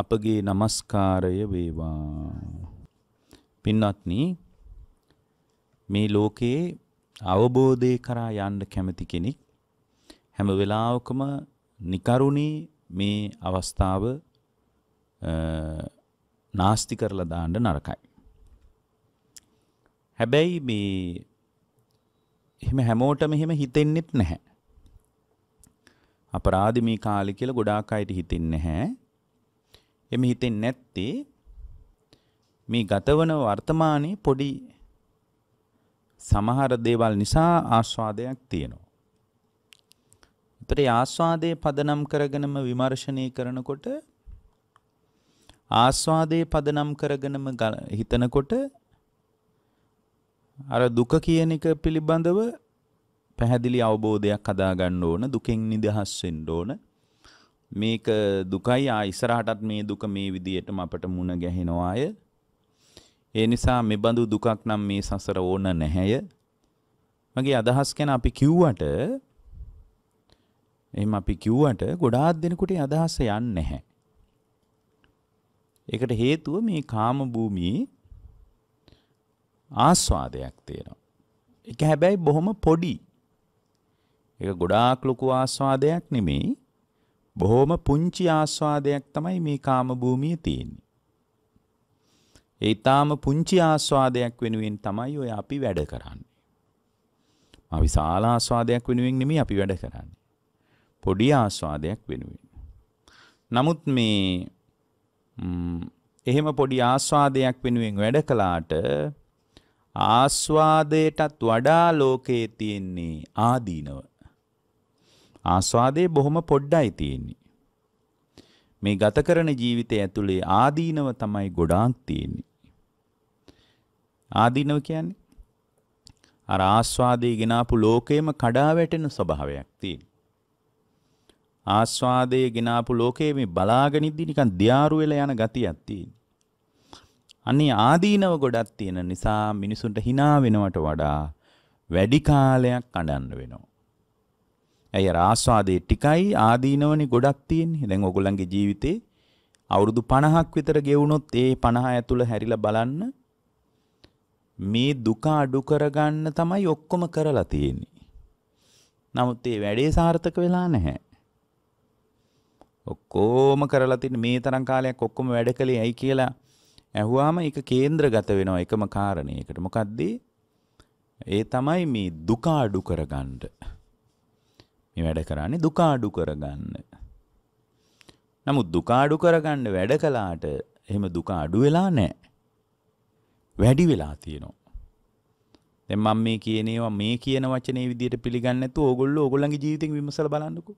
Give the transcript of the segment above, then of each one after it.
අපගේ নমස්කාරය වේවා. පින්වත්නි මේ ලෝකේ අවබෝධය කරා යන්න කැමති කෙනෙක් හැම වෙලාවකම නිකරුණී මේ අවස්ථාව නාස්ති කරලා දාන්න නරකයි. හැබැයි මේ එහෙම හැමෝටම එහෙම හිතෙන්නෙත් නැහැ. අපරාධ මේ කාලේ කියලා ගොඩාක් අයට හිතෙන්නේ නැහැ. එමෙ හිතෙන්නේ නැත්තේ මේ ගතවන වර්තමානයේ පොඩි සමහර දේවල් නිසා ආස්වාදයක් තියෙනවා. ඒතර ආස්වාදයේ පදනම් කරගෙනම විමර්ශනය කරනකොට ආස්වාදයේ පදනම් කරගෙනම හිතනකොට අර දුක කියන එක පිළිබඳව පැහැදිලි අවබෝධයක් හදා ගන්න ඕන දුකෙන් නිදහස් වෙන්න ඕන මේක දුකයි ආ ඉස්සරහටත් මේ දුක මේ විදියටම අපට මුණ ගැහෙනවාය. ඒ නිසා මෙබඳු දුකක් නම් මේ සසර ඕන නැහැය. මගේ අදහස් ගැන අපි කිව්වට එහෙම අපි කිව්වට ගොඩාක් දෙනෙකුට අදහස යන්නේ නැහැ. ඒකට හේතුව මේ කාම භූමියේ ආස්වාදයක් තියෙනවා. ඒක හැබැයි බොහොම පොඩි. ඒක ගොඩාක් ලොකු ආස්වාදයක් නෙමෙයි. බොහොම පුංචි ආස්වාදයක් තමයි මේ කාම භූමියේ තියෙන්නේ. ඒ ඊටාම පුංචි ආස්වාදයක් වෙනුවෙන් තමයි ඔය අපි වැඩ කරන්නේ. මා විශාල ආස්වාදයක් වෙනුවෙන් නෙමෙයි අපි වැඩ කරන්නේ. පොඩි ආස්වාදයක් වෙනුවෙන්. නමුත් මේ එහෙම පොඩි ආස්වාදයක් වෙනුවෙන් වැඩ කළාට ආස්වාදයටත් වඩා ලෝකයේ තියෙන්නේ ආදීනව. ආස්වාදේ බොහොම පොඩ්ඩයි තියෙන්නේ. මේ ගත කරන ජීවිතය ඇතුලේ ආදීනව තමයි ගොඩාක් තියෙන්නේ. ආදීනව කියන්නේ අර ආස්වාදේ ගෙනාපු ලෝකේම කඩා වැටෙන ස්වභාවයක් තියෙන. ආස්වාදයේ ගෙනාපු ලෝකේ මේ බලාගෙන ඉද්දී නිකන් දියාරු වෙලා යන ගතියක් තියෙන. අනේ ආදීනව ගොඩක් තියෙන නිසා මිනිසුන්ට hina වෙනවට වඩා වැඩි කාලයක් අඬන්න වෙනවා. ඇයි අර ආස්වාදයේ ටිකයි ආදීනවනේ ගොඩක් තියෙන්නේ. දැන් ඕගොල්ලන්ගේ ජීවිතේ අවුරුදු 50ක් විතර ගෙවුනොත් ඒ 50 ඇතුළ හැරිලා බලන්න මේ දුක අඩු කරගන්න තමයි ඔක්කොම කරලා තියෙන්නේ. නමුත් ඒ වැඩේ සාර්ථක වෙලා නැහැ. ඔක්කොම කරලා තියෙන මේ තරම් කාලයක් ඔක්කොම වැඩ කළේ ඇයි කියලා ඇහුවාම ඒක කේන්ද්‍රගත වෙනවා එකම කාරණයකට. මොකද්ද? ඒ තමයි මේ දුක අඩු කරගන්න. මේ වැඩ කරන්නේ දුක අඩු කරගන්න. නමුත් දුක අඩු කරගන්න වැඩ කළාට එහෙම දුක අඩු වෙලා නැහැ. වැඩි වෙලා තියෙනවා. දැන් මම මේ කියන ඒවා මේ කියන වචනේ විදිහට පිළිගන්නේ නැතුව ඕගොල්ලෝ ඕගොල්ලන්ගේ ජීවිතෙන් විමසලා බලන්නකෝ.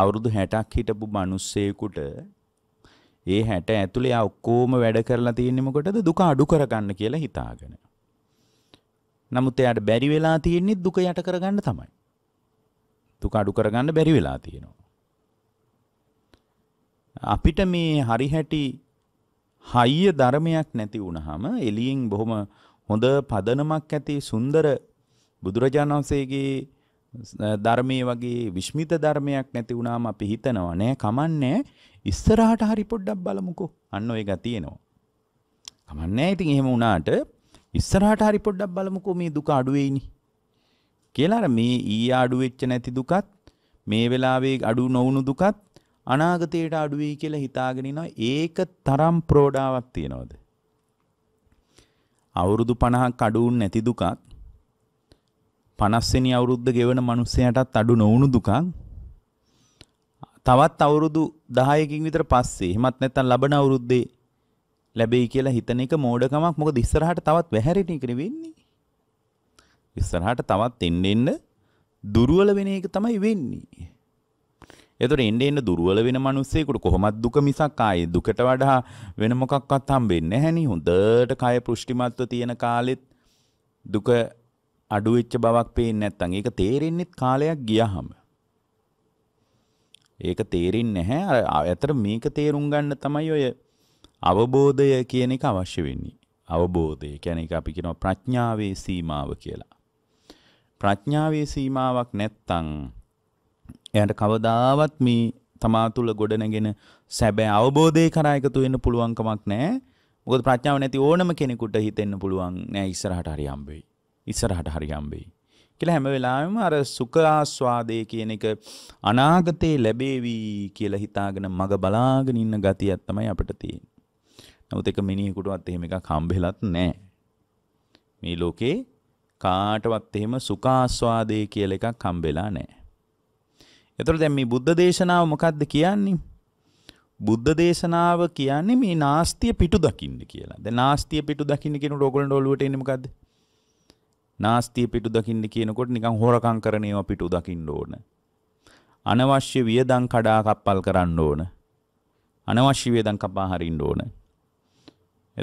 අවුරුදු 60ක් හිටපු මිනිස්සෙකුට ඒ 60 ඇතුලේ ආ ඔක්කොම වැඩ කරලා තියෙන්නේ මොකටද දුක අඩු කරගන්න කියලා හිතාගෙන. නමුත් එයාට බැරි වෙලා තියෙන්නේ දුක යට කරගන්න තමයි. දුක අඩු කරගන්න බැරි වෙලා තියෙනවා. අපිට මේ හරිහැටි හයිය ධර්මයක් නැති වුණාම එළියෙන් බොහොම හොඳ පදනමක් ඇති සුන්දර බුදුරජාණන් වහන්සේගේ ධර්මයේ වගේ විශ්මිත ධර්මයක් නැති වුණාම අපි හිතනවා නෑ කමන්නේ ඉස්සරහට හරි පොඩ්ඩක් බලමුකෝ අන්න ඔය ගතියනවා කමන්නේ ඉතින් එහෙම වුණාට ඉස්සරහට හරි පොඩ්ඩක් බලමුකෝ මේ දුක අඩු වෙයිනේ කියලා මේ ඊ අඩු වෙච්ච නැති දුකත් මේ වෙලාවේ අඩු නොවුණු දුකත් අනාගතයට අඩු වෙයි කියලා හිතාගෙන ඉනවා ඒක තරම් ප්‍රෝඩාවක් තියනවාද අවුරුදු 50ක් අඩු නැති දුකක් 50 වෙනි අවුරුද්ද ගෙවන මිනිස්සයාටත් අඩු නොවුණු දුකක් තවත් අවුරුදු 10කින් විතර පස්සේ එහෙමත් නැත්නම් ලබන අවුරුද්දේ ලැබෙයි කියලා හිතන එක මෝඩකමක් මොකද ඉස්සරහට තවත් වැහැරෙන එක වෙන්නේ ඉස්සරහට තමත් එන්න එන්න දුර්වල වෙන එක තමයි වෙන්නේ. එතකොට එන්න එන්න දුර්වල වෙන මිනිස්සෙකුට කොහොමත් දුක මිසක් ආයේ දුකට වඩා වෙන මොකක්වත් හම්බෙන්නේ නැහැ නේ. හොඳට කය පුෂ්ටිමත්ව තියෙන කාලෙත් දුක අඩු වෙච්ච බවක් පේන්නේ නැත්තම් ඒක තේරෙන්නේත් කාලයක් ගියාම. ඒක තේරෙන්නේ නැහැ. අතර මේක තේරුම් ගන්න තමයි ඔය අවබෝධය කියන එක අවශ්‍ය වෙන්නේ. අවබෝධය කියන්නේ අපි කියනවා ප්‍රඥාවේ සීමාව කියලා. ප්‍රඥාවේ සීමාවක් නැත්තම් එයාට කවදාවත් මේ තමා තුළ ගොඩනගෙන සැබෑ අවබෝධය කරා එකතු වෙන්න පුළුවන්කමක් නැහැ. මොකද ප්‍රඥාව නැති ඕනම කෙනෙකුට හිතෙන්න පුළුවන් නෑ ඉස්සරහට හරි හම්බෙයි. ඉස්සරහට හරි හම්බෙයි. කියලා හැම වෙලාවෙම අර සුඛ ආස්වාදයේ කියන එක අනාගතේ ලැබේවි කියලා හිතාගෙන මග බලාගෙන ඉන්න ගතියක් තමයි අපිට තියෙන්නේ. නමුත් එක මිනිහෙකුටවත් එහෙම එකක් හම්බෙලත් නැහැ. මේ ලෝකේ කාටවත් එහෙම සුඛාස්වාදේ කියලා එකක් හම්බෙලා නැහැ. එතකොට දැන් මේ බුද්ධ දේශනාව මොකද්ද කියන්නේ? බුද්ධ දේශනාව කියන්නේ මේ නාස්තිය පිටු දකින්න කියලා. දැන් නාස්තිය පිටු දකින්න කියනකොට ඕගොල්ලෝ ඔළුවට එන්නේ මොකද්ද? නාස්තිය පිටු දකින්න කියනකොට නිකන් හොරකම් කරන ඒවා පිටු දකින්න ඕන. අනවශ්‍ය වියදම් කඩා කප්පල් කරන්න ඕන. අනවශ්‍ය වියදම් කපා හරින්න ඕන.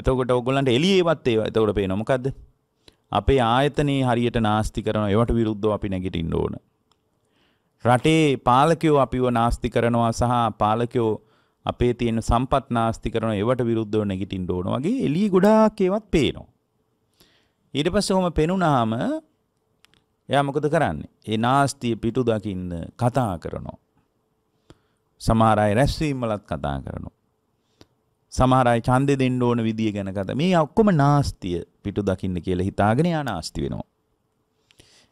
එතකොට ඔයගොල්ලන්ට එළියේවත් ඒවා එතකොට පේනවා මොකද්ද? අපේ ආයතනයේ හරියට නාස්ති කරනවා ඒවට විරුද්ධව අපි නැගිටින්න ඕන. රටේ පාලකයෝ අපිව නාස්ති කරනවා සහ පාලකයෝ අපේ තියෙන සම්පත් නාස්ති කරන ඒවට විරුද්ධව නැගිටින්න ඕන වගේ එළිය ගොඩාක් ඒවත් පේනවා. ඊට පස්සේ ඔහම පෙනුනහම එයා මොකද කරන්නේ? ඒ නාස්තිය පිටු දකින්න කතා කරනවා. සමහර අය රැස්වීම් වලත් කතා කරනවා. සමහර අය ඡන්දෙ දෙන්න ඕන විදිය ගැන කතා. මේ ඔක්කොම නාස්තිය පිටු දකින්න කියලා හිතාගෙන යා නාස්ති වෙනවා.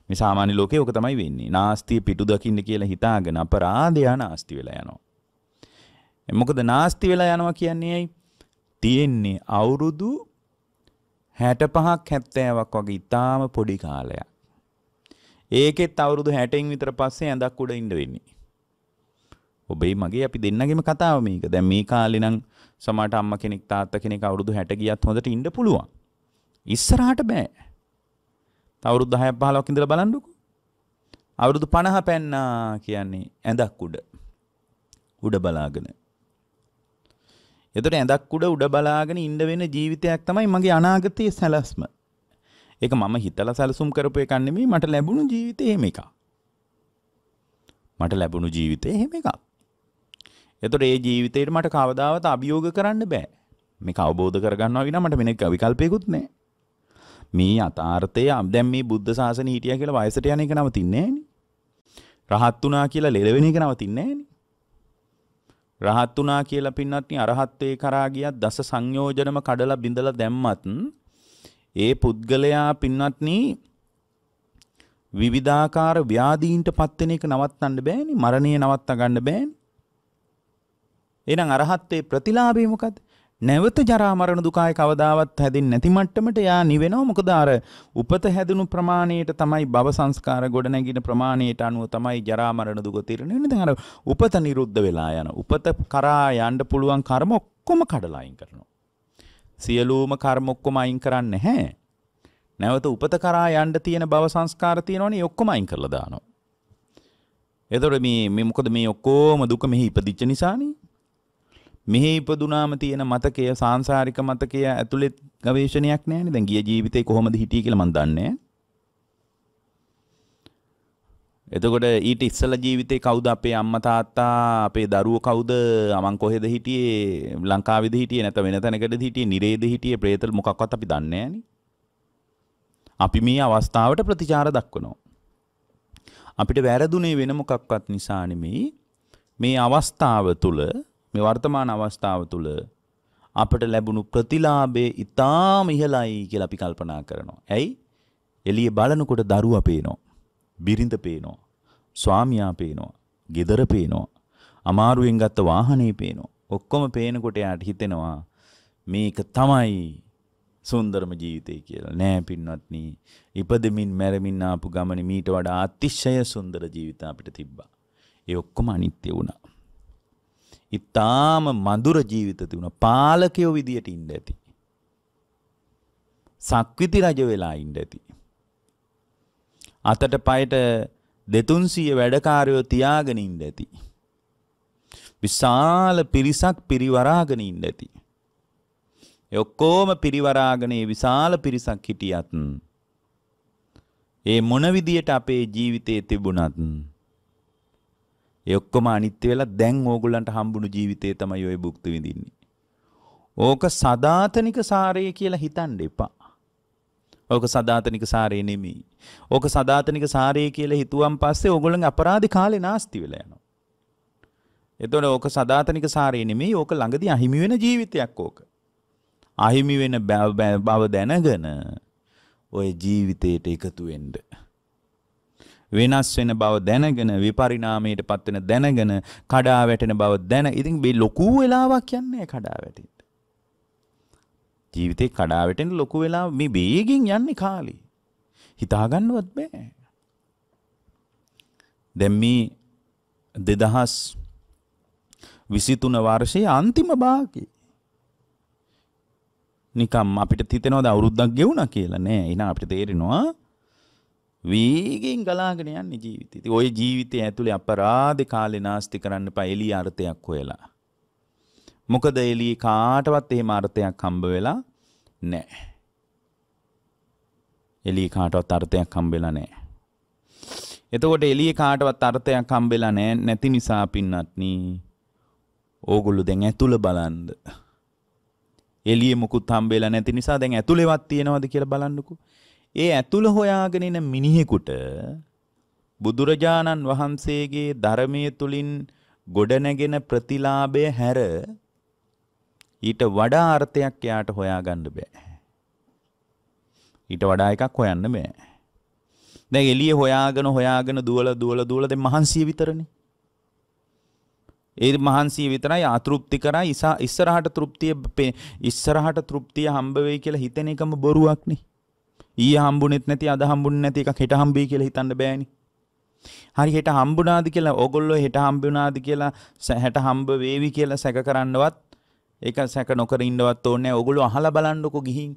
මේ සාමාන්‍ය ලෝකේ ඕක තමයි වෙන්නේ. නාස්තිය පිටු දකින්න කියලා හිතාගෙන අපරාධය නාස්ති වෙලා යනවා. මොකද නාස්ති වෙලා යනවා කියන්නේ ඇයි? තියෙන්නේ අවුරුදු 65ක් 70ක් වගේ ඉතාම පොඩි කාලයක්. ඒකෙත් අවුරුදු 60න් විතර පස්සේ ඇඳක් උඩ ඉන්න වෙන්නේ. ඔබේ මගේ අපි දෙන්නගෙම කතාව මේක. දැන් මේ කාලේ නම් සමහරට අම්මා කෙනෙක් තාත්තා කෙනෙක් අවුරුදු 60 ගියත් හොඳට ඉන්න පුළුවන්. ඉස්සරහට බෑ. අවුරුදු 10ක් 15ක් ඉඳලා බලන්නකෝ. අවුරුදු 50 පැන්නා කියන්නේ ඇඳක් උඩ. උඩ බලාගෙන. එතකොට ඇඳක් උඩ උඩ බලාගෙන ඉන්න වෙන ජීවිතයක් තමයි මගේ අනාගතයේ සැලැස්ම. ඒක මම හිතලා සැලසුම් කරපු එකක් නෙමෙයි මට ලැබුණු ජීවිතේ එහෙම එකක්. මට ලැබුණු ජීවිතේ එහෙම එකක්. එතකොට ඒ ජීවිතේට මට කවදාවත් අභියෝග කරන්න බෑ. මේක අවබෝධ කරගන්නවා විනා මට වෙන විකල්පයකුත් නැහැ. මේ අතාර්ථය දැන් මේ බුද්ධ ශාසනය හිටියා කියලා වයසට යන එක නවතින්නේ නෑනේ. රහත් වුණා කියලා ලෙලවෙන එක නවතින්නේ නෑනේ. රහත් වුණා කියලා පින්නත් අරහත්ත්වේ කරා ගියත් දස සංයෝජනම කඩලා බිඳලා දැම්මත් ඒ පුද්ගලයා පින්නත් විවිධාකාර ව්‍යාධීන්ට පත් වෙන එක නවත්තන්න බෑනේ මරණය නවත්තා ගන්න බෑනේ එහෙනම් අරහත්ත්වේ ප්‍රතිලාභය මොකද්ද නැවත ජරා මරණ දුකයි කවදාවත් හැදෙන්නේ නැති මට්ටමට යා නිවෙනවා මොකද අර උපත හැදුණු ප්‍රමාණයට තමයි භව සංස්කාර ගොඩ නැගින ප්‍රමාණයට අනුව තමයි ජරා මරණ දුක තීරණය වෙන්නේ දැන් අර උපත නිරුද්ධ වෙලා යන උපත කරා යන්න පුළුවන් කර්ම ඔක්කොම කඩලා අයින් කරනවා සියලුම කර්ම ඔක්කොම අයින් කරන්නේ නැහැ නැවත උපත කරා යන්න තියෙන භව සංස්කාර තියෙනවනේ ඔක්කොම අයින් කරලා දානවා එතකොට මේ මේ මොකද මේ ඔක්කොම දුක මෙහි ඉපදිච්ච නිසානේ මෙහි ඉපදුනාම තියෙන මතකය සාංශාරික මතකය ඇතුළේ ගවේෂණයක් නැහැ දැන් ගිය ජීවිතේ කොහොමද හිටියේ කියලා මම දන්නේ එතකොට ඊට ඉස්සල ජීවිතේ කවුද අපේ අම්මා තාත්තා අපේ දරුවෝ කවුද මං කොහෙද හිටියේ ලංකාවේද හිටියේ නැත්නම් වෙන තැනකද හිටියේ නිරේද හිටියේ പ്രേතල මොකක්වත් අපි දන්නේ අපි මේ අවස්ථාවට ප්‍රතිචාර දක්වනවා අපිට වැරදුනේ වෙන මොකක්වත් නිසා නෙමෙයි මේ අවස්ථාව තුළ මේ වර්තමාන අවස්ථාව තුළ අපට ලැබුණු ප්‍රතිලාභේ ඉතාම ඉහළයි කියලා අපි කල්පනා කරනවා. ඇයි? එළිය බලනකොට දරුවා පේනවා. බිරිඳ පේනවා. ස්වාමියා පේනවා. ගෙදර පේනවා. අමාරුවෙන් ගත්ත වාහනේ පේනවා. ඔක්කොම පේනකොට යාට හිතෙනවා මේක තමයි සුන්දරම ජීවිතය කියලා. නෑ පින්වත්නි, ඉපදෙමින් මැරෙමින් ආපු ගමනේ මීට වඩා අතිශය සුන්දර ජීවිත අපිට තිබ්බා. ඒ ඔක්කොම අනිත්‍ය වුණා. ඉතාම මధుර ජීවිත තිබුණා. පාලකයෝ විදියට ඉන්න ඇති. සක්විති රජ වෙලා ඉන්න ඇති. අතට පයට 200 වැඩකාරයෝ තියාගෙන ඉන්න ඇති. විශාල පිරිසක් පිරිවරාගෙන ඉන්න ඇති. ඒ ඔක්කොම පිරිවරාගෙන විශාල පිරිසක් හිටියත් ඒ මොන විදියට අපේ ජීවිතේ තිබුණත් ඒ ඔක්කොම අනිත්‍ය වෙලා දැන් ඕගොල්ලන්ට හම්බුණු ජීවිතේ තමයි ඔය භුක්ති විඳින්නේ. ඕක සදාතනික සාරය කියලා හිතන්න එපා. ඕක සදාතනික සාරය නෙමෙයි. ඕක සදාතනික සාරය කියලා හිතුවම් පස්සේ ඕගොල්ලන්ගේ අපරාධ කාලේ නාස්ති වෙලා යනවා. එතකොට ඕක සදාතනික සාරය නෙමෙයි ඕක ළඟදී අහිමි වෙන ජීවිතයක් ඕක. අහිමි වෙන බව දැනගෙන ඔය ජීවිතයට එකතු වෙන්න වෙනස් වෙන බව දැනගෙන විපරිණාමයට පත්වෙන දැනගෙන කඩා වැටෙන බව දැන ඉතින් මේ ලොකු වෙලාවක් යන්නේ කඩා වැටෙන්න. ජීවිතේ කඩා වැටෙන ලොකු වෙලාව මේ වේගෙන් යන්නේ කාලේ. හිතාගන්නවත් බෑ. දැන් මේ 2023 වර්ෂයේ අන්තිම භාගයේ නිකම් අපිට හිතෙනවද අවුරුද්දක් ගෙවුණා කියලා නෑ එහෙනම් අපිට තේරෙනවා වේගෙන් ගලාගෙන යන්නේ ජීවිතේ. ඉතින් ওই ජීවිතය ඇතුලේ අපරාධ කාලේ නාස්ති කරන්න එපා එළිය අර්ථයක් හොයලා. මොකද එළිය කාටවත් එහෙම අර්ථයක් හම්බ වෙලා නැහැ. එළිය කාටවත් අර්ථයක් හම්බ වෙලා නැහැ. එතකොට එළිය කාටවත් අර්ථයක් හම්බ වෙලා නැහැ නැති නිසා පින්නත්නි. ඕගොල්ලෝ දැන් ඇතුළ බලන්න. එළිය මුකුත් හම්බ වෙලා නැති නිසා දැන් ඇතුළේවත් තියනවද කියලා බලන්නකෝ. ඒ ඇතුළ හොයාගෙන එන මිනිහෙකුට බුදුරජාණන් වහන්සේගේ ධර්මයේ තුලින් ගොඩනැගෙන ප්‍රතිලාභය හැර ඊට වඩා අර්ථයක් එයාට හොයාගන්න බෑ. ඊට වඩා එකක් හොයන්න බෑ. දැන් එළිය හොයාගෙන හොයාගෙන දුවලා දුවලා දුවලා දැන් මහන්සිය විතරනේ. ඒ මහන්සිය විතරයි අතෘප්ති කරා ඉස්සරහට තෘප්තිය ඉස්සරහට තෘප්තිය හම්බ වෙයි කියලා හිතෙන එකම බොරුවක්නේ. ඊ හම්බුනෙත් නැති අද හම්බුන් නැති එක හෙට හම්බේ කියලා හිතන්න බෑනි හරි හෙට හම්බුනාද කියලා ඔගොල්ලෝ හෙට හම්බුනාද කියලා හැට හම්බ වේවි කියලා සැක කරන්නවත් ඒක සැක නොකර ඉන්නවත් ඕනේ ඔගොල්ලෝ අහලා බලන්නකෝ ගිහින්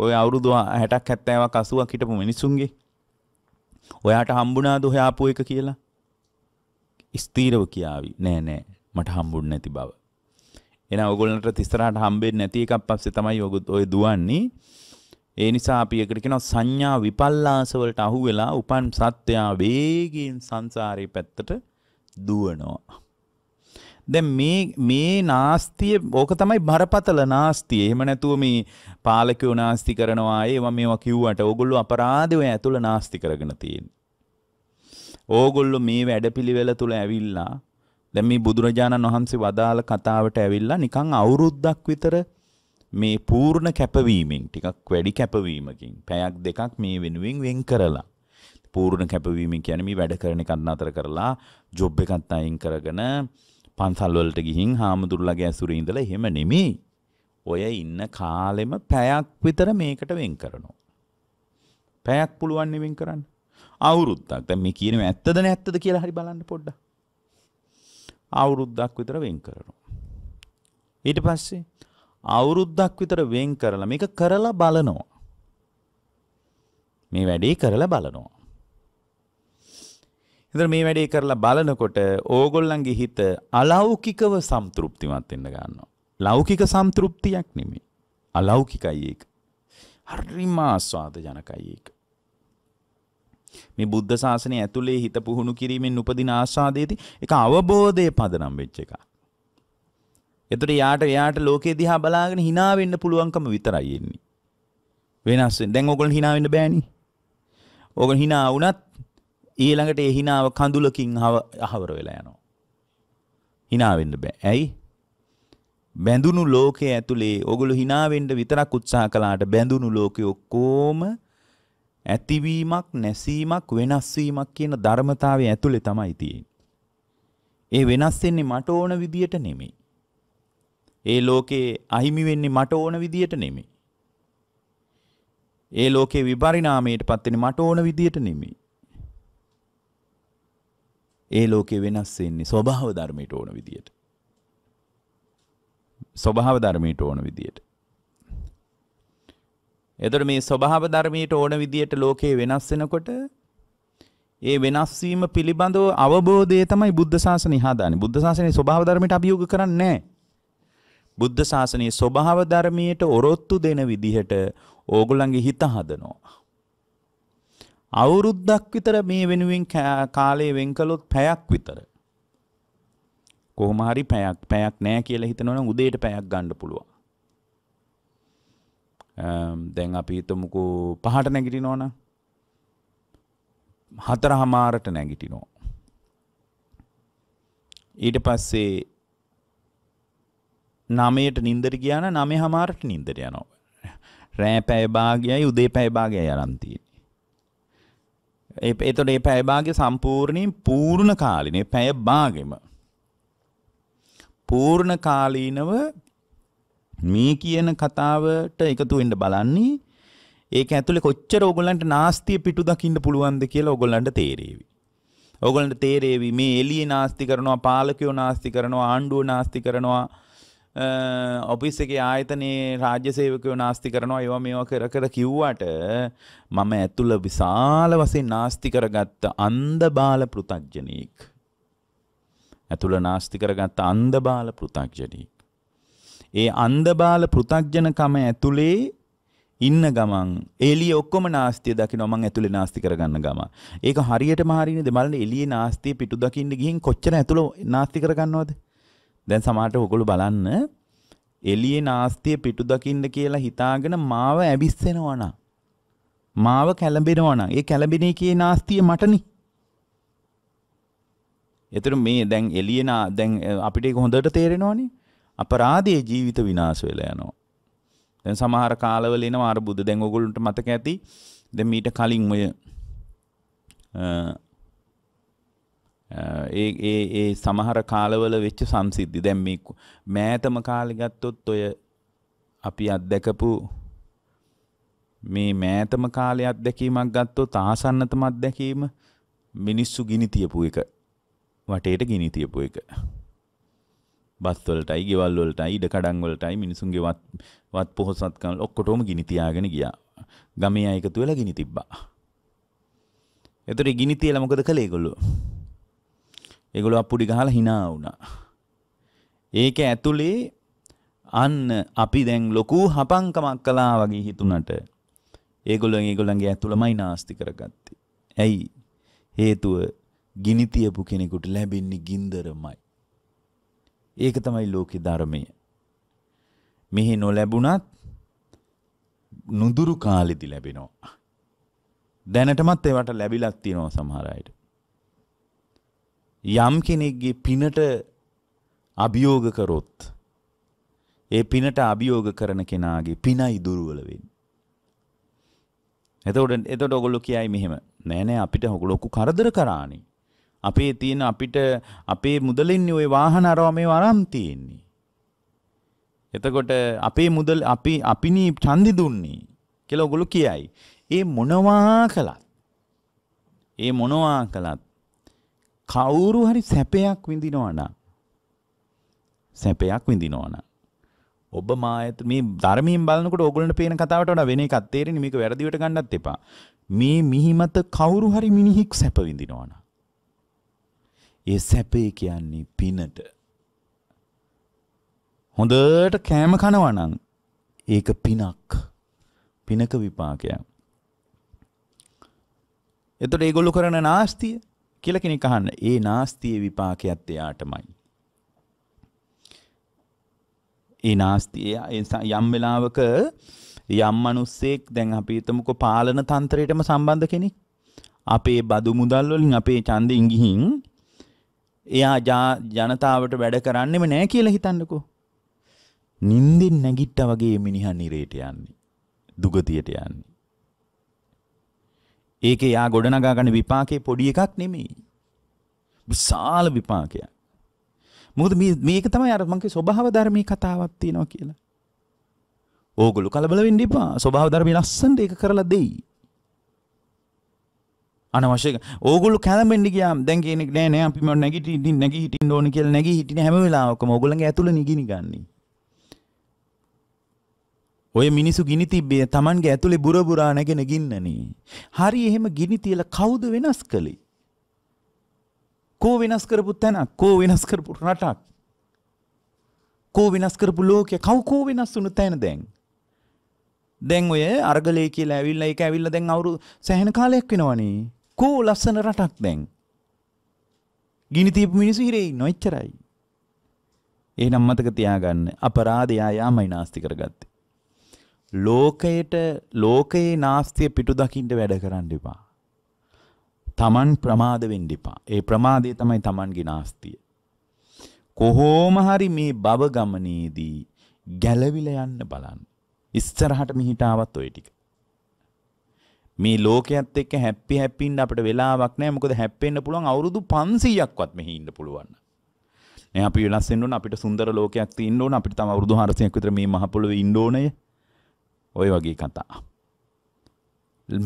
ඔය අවුරුදු 60ක් 70ක් 80ක් හිටපු මිනිස්සුන්ගේ ඔයාට හම්බුණාද ඔය ආපු එක කියලා ස්ථීරව කියාවි නෑ නෑ මට හම්බුන්නේ නැති බව එහෙනම් ඔයගොල්ලන්ට තිස්සරහට හම්බෙන්නේ නැති එකක් පස්සේ තමයි ඔය දුවන්නේ ඒ නිසා අපි එකට කියනවා සංඥා විපල්ලාස වලට අහු වෙලා උපන් සත්‍යයා වේගයෙන් සංසාරේ පැත්තට දුවනවා. දැන් මේ මේ නාස්තිය ඕක තමයි බරපතල නාස්තිය. එහෙම නැතුව මේ පාලකයෝ නාස්ති කරනවා ඒවා මේවා කිව්වට ඕගොල්ලෝ අපරාධව ඇතුළ නාස්ති කරගෙන තියෙන්නේ. ඕගොල්ලෝ මේ වැඩපිළිවෙල තුල ඇවිල්ලා දැන් මේ බුදුරජාණන් වහන්සේ වදාළ කතාවට ඇවිල්ලා නිකන් අවුරුද්දක් විතර මේ පූර්ණ කැපවීමෙන් ටිකක් වැඩි කැපවීමකින් පැයක් දෙකක් මේ වෙනුවෙන් වෙන් කරලා පූර්ණ කැපවීම කියන්නේ මේ වැඩ කරන එකත් නතර කරලා ජොබ් එකත් අයින් කරගෙන පන්සල් වලට ගිහින් හාමුදුරුවෝගේ ඇසුරේ ඉඳලා එහෙම නෙමෙයි ඔය ඉන්න කාලෙම පැයක් විතර මේකට වෙන් කරනවා. පැයක් පුළුවන් වෙන් කරන්න. අවුරුද්දක්. දැන් මේ කියනවා ඇත්තද නැත්තද කියලා හරි බලන්න පොඩ්ඩක්. අවුරුද්දක් විතර වෙන් කරනවා. ඊට පස්සේ අවුරුද්දක් විතර වෙන් කරලා මේක කරලා බලනවා. මේ වැඩේ කරලා බලනවා. ඉතින් මේ වැඩේ කරලා බලනකොට ඕගොල්ලන්ගේ හිත අලෞකිකව සම්තෘප්තිමත් වෙන්න ගන්නවා. ලෞකික සම්තෘප්තියක් නෙමෙයි. අලෞකිකයි ඒක. හරිම ආස්වාදජනකයි ඒක. මේ බුද්ධ ශාසනය ඇතුලේ හිත පුහුණු කිරීමෙන් උපදින ආස්වාදයේදී ඒක අවබෝධයේ පදනම් වෙච්ච එකක්. එතකොට යාට එයාට ලෝකේ දිහා බලාගෙන hina වෙන්න පුළුවන්කම විතරයි එන්නේ. වෙනස් වෙන. දැන් ඕගොල්ලෝ hina වෙන්න බෑනේ. ඕගොල්ලෝ hina වුණත් ඊළඟට ඒ hinaව කඳුලකින් අහවර වෙලා යනවා. hina වෙන්න බෑ. ඇයි? බැඳුණු ලෝකයේ ඇතුලේ ඕගොල්ලෝ hina වෙන්න විතරක් උත්සාහ කළාට බැඳුණු ලෝකේ ඔක්කොම ඇතිවීමක් නැසීමක් වෙනස් වීමක් කියන ධර්මතාවය ඇතුලේ තමයි තියෙන්නේ. ඒ වෙනස් වෙන්නේ මට ඕන විදියට නෙමෙයි. ඒ ලෝකේ අහිමි වෙන්නේ මට ඕන විදියට නෙමෙයි. ඒ ලෝකේ විපරිණාමයට පත් වෙන්නේ මට ඕන විදියට නෙමෙයි. ඒ ලෝකේ වෙනස් වෙන්නේ ස්වභාව ධර්මයට ඕන විදියට. ස්වභාව ධර්මයට ඕන විදියට. එතකොට මේ ස්වභාව ධර්මයට ඕන විදියට ලෝකේ වෙනස් වෙනකොට ඒ වෙනස් වීම පිළිබඳව අවබෝධය තමයි බුද්ධ ශාසනය හදාන්නේ. බුද්ධ ශාසනයේ ස්වභාව ධර්මයට අභියෝග කරන්නේ නැහැ. බුද්ධ ශාසනයේ ස්වභාව ධර්මයට ඔරොත්තු දෙන විදිහට ඕගොල්ලන්ගේ හිත හදනවා. අවුරුද්දක් විතර මේ වෙනුවෙන් කාලය වෙන් කළොත් පැයක් විතර. කොහොම හරි පැයක් පැයක් නෑ කියලා හිතනවනම් උදේට පැයක් ගන්න පුළුවන්. දැන් අපි හිතමුකෝ පහට නැගිටිනවනම් හතරහමාරට නැගිටිනවා. ඊට පස්සේ නමයට නින්දර කියන නමේ හමාරට නින්දර යනවා. රෑ පැය භාගයයි උදේ පැය භාගයයි අරන් තියෙන්නේ. එතකොට මේ පැය භාගය සම්පූර්ණයෙන් පූර්ණ කාලිනේ පැය භාගෙම පූර්ණ කාලීනව මේ කියන කතාවට එකතු වෙන්න බලන්නේ ඒක ඇතුලේ කොච්චර ඕගොල්ලන්ට නාස්තිය පිටු දකින්න පුළුවන්ද කියලා ඕගොල්ලන්ට තේරෙවි. ඕගොල්ලන්ට තේරෙවි මේ එළියේ නාස්ති කරනවා, පාලකයෝ නාස්ති කරනවා, ආණ්ඩුව නාස්ති කරනවා, ඔපිස් එකේ ආයතනයේ රාජ්‍ය සේවකයෝ නාස්ති කරනවා ඒවා මේවා කර කර කිව්වට මම ඇතුළ විශාල වශයෙන් නාස්ති කරගත්ත අන්ධබාල පෘථග්ජනීක් ඇතුළ නාස්ති කරගත්ත අන්ධබාල පෘථග්ජනීක් ඒ අන්ධබාල පෘථග්ජනකම ඇතුලේ ඉන්න ගමන් එළිය ඔක්කොම නාස්තිය දකිනවා මං ඇතුලේ නාස්ති කරගන්න ගමන්. ඒක හරියටම හරිනේ දෙමළනේ එළියේ නාස්තිය පිටු දකින්න ගිහින් කොච්චර ඇතුළ නාස්ති කරගන්නවද? දැන් සමහරට ඔගොල්ලෝ බලන්න එළියේ නාස්තිය පිටු දකින්න කියලා හිතාගෙන මාව ඇවිස්සෙනවා නා. මාව කැළඹෙනවා නා. ඒ කැළඹෙන එකේ නාස්තිය මටනේ. එතන මේ දැන් එළියේ නා දැන් අපිට ඒක හොඳට තේරෙනවනේ. අපරාධයේ ජීවිත විනාශ වෙලා යනවා. දැන් සමහර කාලවල එනවා අර බුදු දැන් ඔයගොල්ලන්ට මතක ඇති. දැන් මීට කලින් ඔය ඒ ඒ ඒ සමහර කාලවල වෙච්ච සංසිද්ධි දැන් මේ මෑතම කාලේ ගත්තොත් ඔය අපි අත්දකපු මේ මෑතම කාලේ අත්දැකීමක් ගත්තොත් ආසන්නතම අත්දැකීම මිනිස්සු ගිනි තියපු එක වටේට ගිනි තියපු එක බස් වලටයි ගෙවල් වලටයි ඉඩ කඩන් වලටයි මිනිසුන්ගේ වත් වත් පොහොසත් කරන ඔක්කොටම ගිනි තියාගෙන ගියා ගමේ අය එකතු වෙලා ගිනි තිබ්බා එතකොට ගිනි තියලා මොකද කළේ ඒගොල්ලෝ ඒගොල්ලෝ අප්පුඩි ගහලා hina වුණා. ඒක ඇතුලේ අන්න අපි දැන් ලොකු හපංකමක් කළා වගේ හිතුණට ඒගොල්ලෝ ඒගොල්ලන්ගේ ඇතුළමයි නාස්ති කරගත්තේ. ඇයි? හේතුව ගිනි තියපු කෙනෙකුට ලැබෙන්නේ ගින්දරමයි. ඒක තමයි ලෝකේ ධර්මය. මෙහි නොලැබුණත් නුදුරු කාලෙදි ලැබෙනවා. දැනටමත් ඒවට ලැබිලක් තියෙනවා සමහර අයට. යම් කෙනෙක්ගේ පිනට අභියෝග කරොත් ඒ පිනට අභියෝග කරන කෙනාගේ පිනයි දුර්වල වෙන්නේ. එතකොට එතකොට ඔගොල්ලෝ කියයි මෙහෙම නෑ නෑ අපිට ලොකු කරදර කරානේ. අපේ තියෙන අපිට අපේ මුදලින්නේ ওই වාහන අරව මේ වරම් තියෙන්නේ. එතකොට අපේ මුදල් අපි අපිනි ඡන්දි දුන්නේ කියලා ඔගොල්ලෝ කියයි. ඒ මොනවා කළත් ඒ මොනවා කළත් කවුරු හරි සැපයක් විඳිනවා නම් සැපයක් විඳිනවා නම් ඔබ මා ඇත මේ ධර්මයෙන් බලනකොට ඕගොල්ලන්ට පේන කතාවට වඩා වෙන එකක් තේරෙන්නේ මේක වැරදිවට ගන්නත් එපා. මේ මිහිමත කවුරු හරි මිනිහෙක් සැප විඳිනවා නම් ඒ සැපේ කියන්නේ පිනට. හොඳට කෑම කනවා නම් ඒක පිනක්. පිනක විපාකයක්. එතකොට ඒගොල්ලෝ කරන නාස්තිය කියලා කෙනෙක් අහන්න. ඒ නාස්තියේ විපාකයත් එයාටමයි. ඒ නාස්තිය යම් වෙලාවක යම් මිනිස්සෙක් දැන් අපි හිතමුකෝ පාලන තන්ත්‍රයටම සම්බන්ධ කෙනෙක්. අපේ බදු මුදල් වලින් අපේ ඡන්දෙන් ගිහින් එයා ජනතාවට වැඩ කරන්නෙම නෑ කියලා හිතන්නකෝ. නින්දෙන් නැගිට්ටා වගේ මිනිහා නිරේට යන්නේ. දුගතියට යන්නේ. ඒකේ යා ගොඩනගා ගන්න විපාකේ පොඩි එකක් නෙමෙයි. විශාල විපාකයක්. මොකද මේ මේක තමයි අර මං කිය ස්වභාව ධර්මී කතාවක් තියෙනවා කියලා. ඕගොල්ලෝ කලබල වෙන්න එපා. ස්වභාව ධර්මී ලස්සනට ඒක කරලා දෙයි. අනවශ්‍ය ඕගොල්ලෝ කැළඹෙන්න ගියාම දැන් කෙනෙක් නෑ නෑ අපි මම නැගිටින්න නැගී හිටින්න ඕන කියලා නැගී හිටින හැම වෙලාවකම ඕගොල්ලන්ගේ ඇතුළ නිගිනි ගන්නේ. ඔය මිනිසු ගිනි තිබ්බේ Tamanගේ ඇතුලේ බුරබුරා නැගෙන ගින්නනේ. හරි එහෙම ගිනි තියලා කවුද වෙනස් කළේ? කෝ වෙනස් කරපු තැනක්, කෝ වෙනස් කරපු රටක්. කෝ වෙනස් කරපු ලෝකය, කව් කෝ වෙනස් වුණු තැන දැන්. දැන් ඔය අර්ගලේ කියලා ඇවිල්ලා ඒක ඇවිල්ලා දැන් අවුරු සෑහෙන කාලයක් වෙනවනේ. කෝ ලස්සන රටක් දැන්. ගිනි තියපු මිනිස්සු හිරේ ඉන්නවා එච්චරයි. එහෙනම් මතක තියාගන්න අපරාධය ආයමයි නාස්ති කරගත්තේ. ලෝකයට ලෝකයේ නාස්තිය පිටු දකින්න වැඩ කරන්න එපා. Taman ප්‍රමාද වෙන්න එපා. ඒ ප්‍රමාදය තමයි Tamanගේ නාස්තිය. කොහොම හරි මේ බව ගමනේදී ගැලවිලා යන්න බලන්න. ඉස්සරහට මිහිටාවත් ওই ටික. මේ ලෝකයේත් එක්ක හැප්පි හැප්පි ඉන්න අපිට වෙලාවක් නැහැ. මොකද හැප්පෙන්න පුළුවන් අවුරුදු 500ක්වත් මෙහි ඉන්න පුළුවන්. මේ අපි වෙනස් වෙන්න ඕන අපිට සුන්දර ලෝකයක් තියෙන්න ඕන අපිට තම අවුරුදු 400ක් විතර මේ මහ පොළොවේ ඉන්න ඕනේ. ওই වගේ කතා.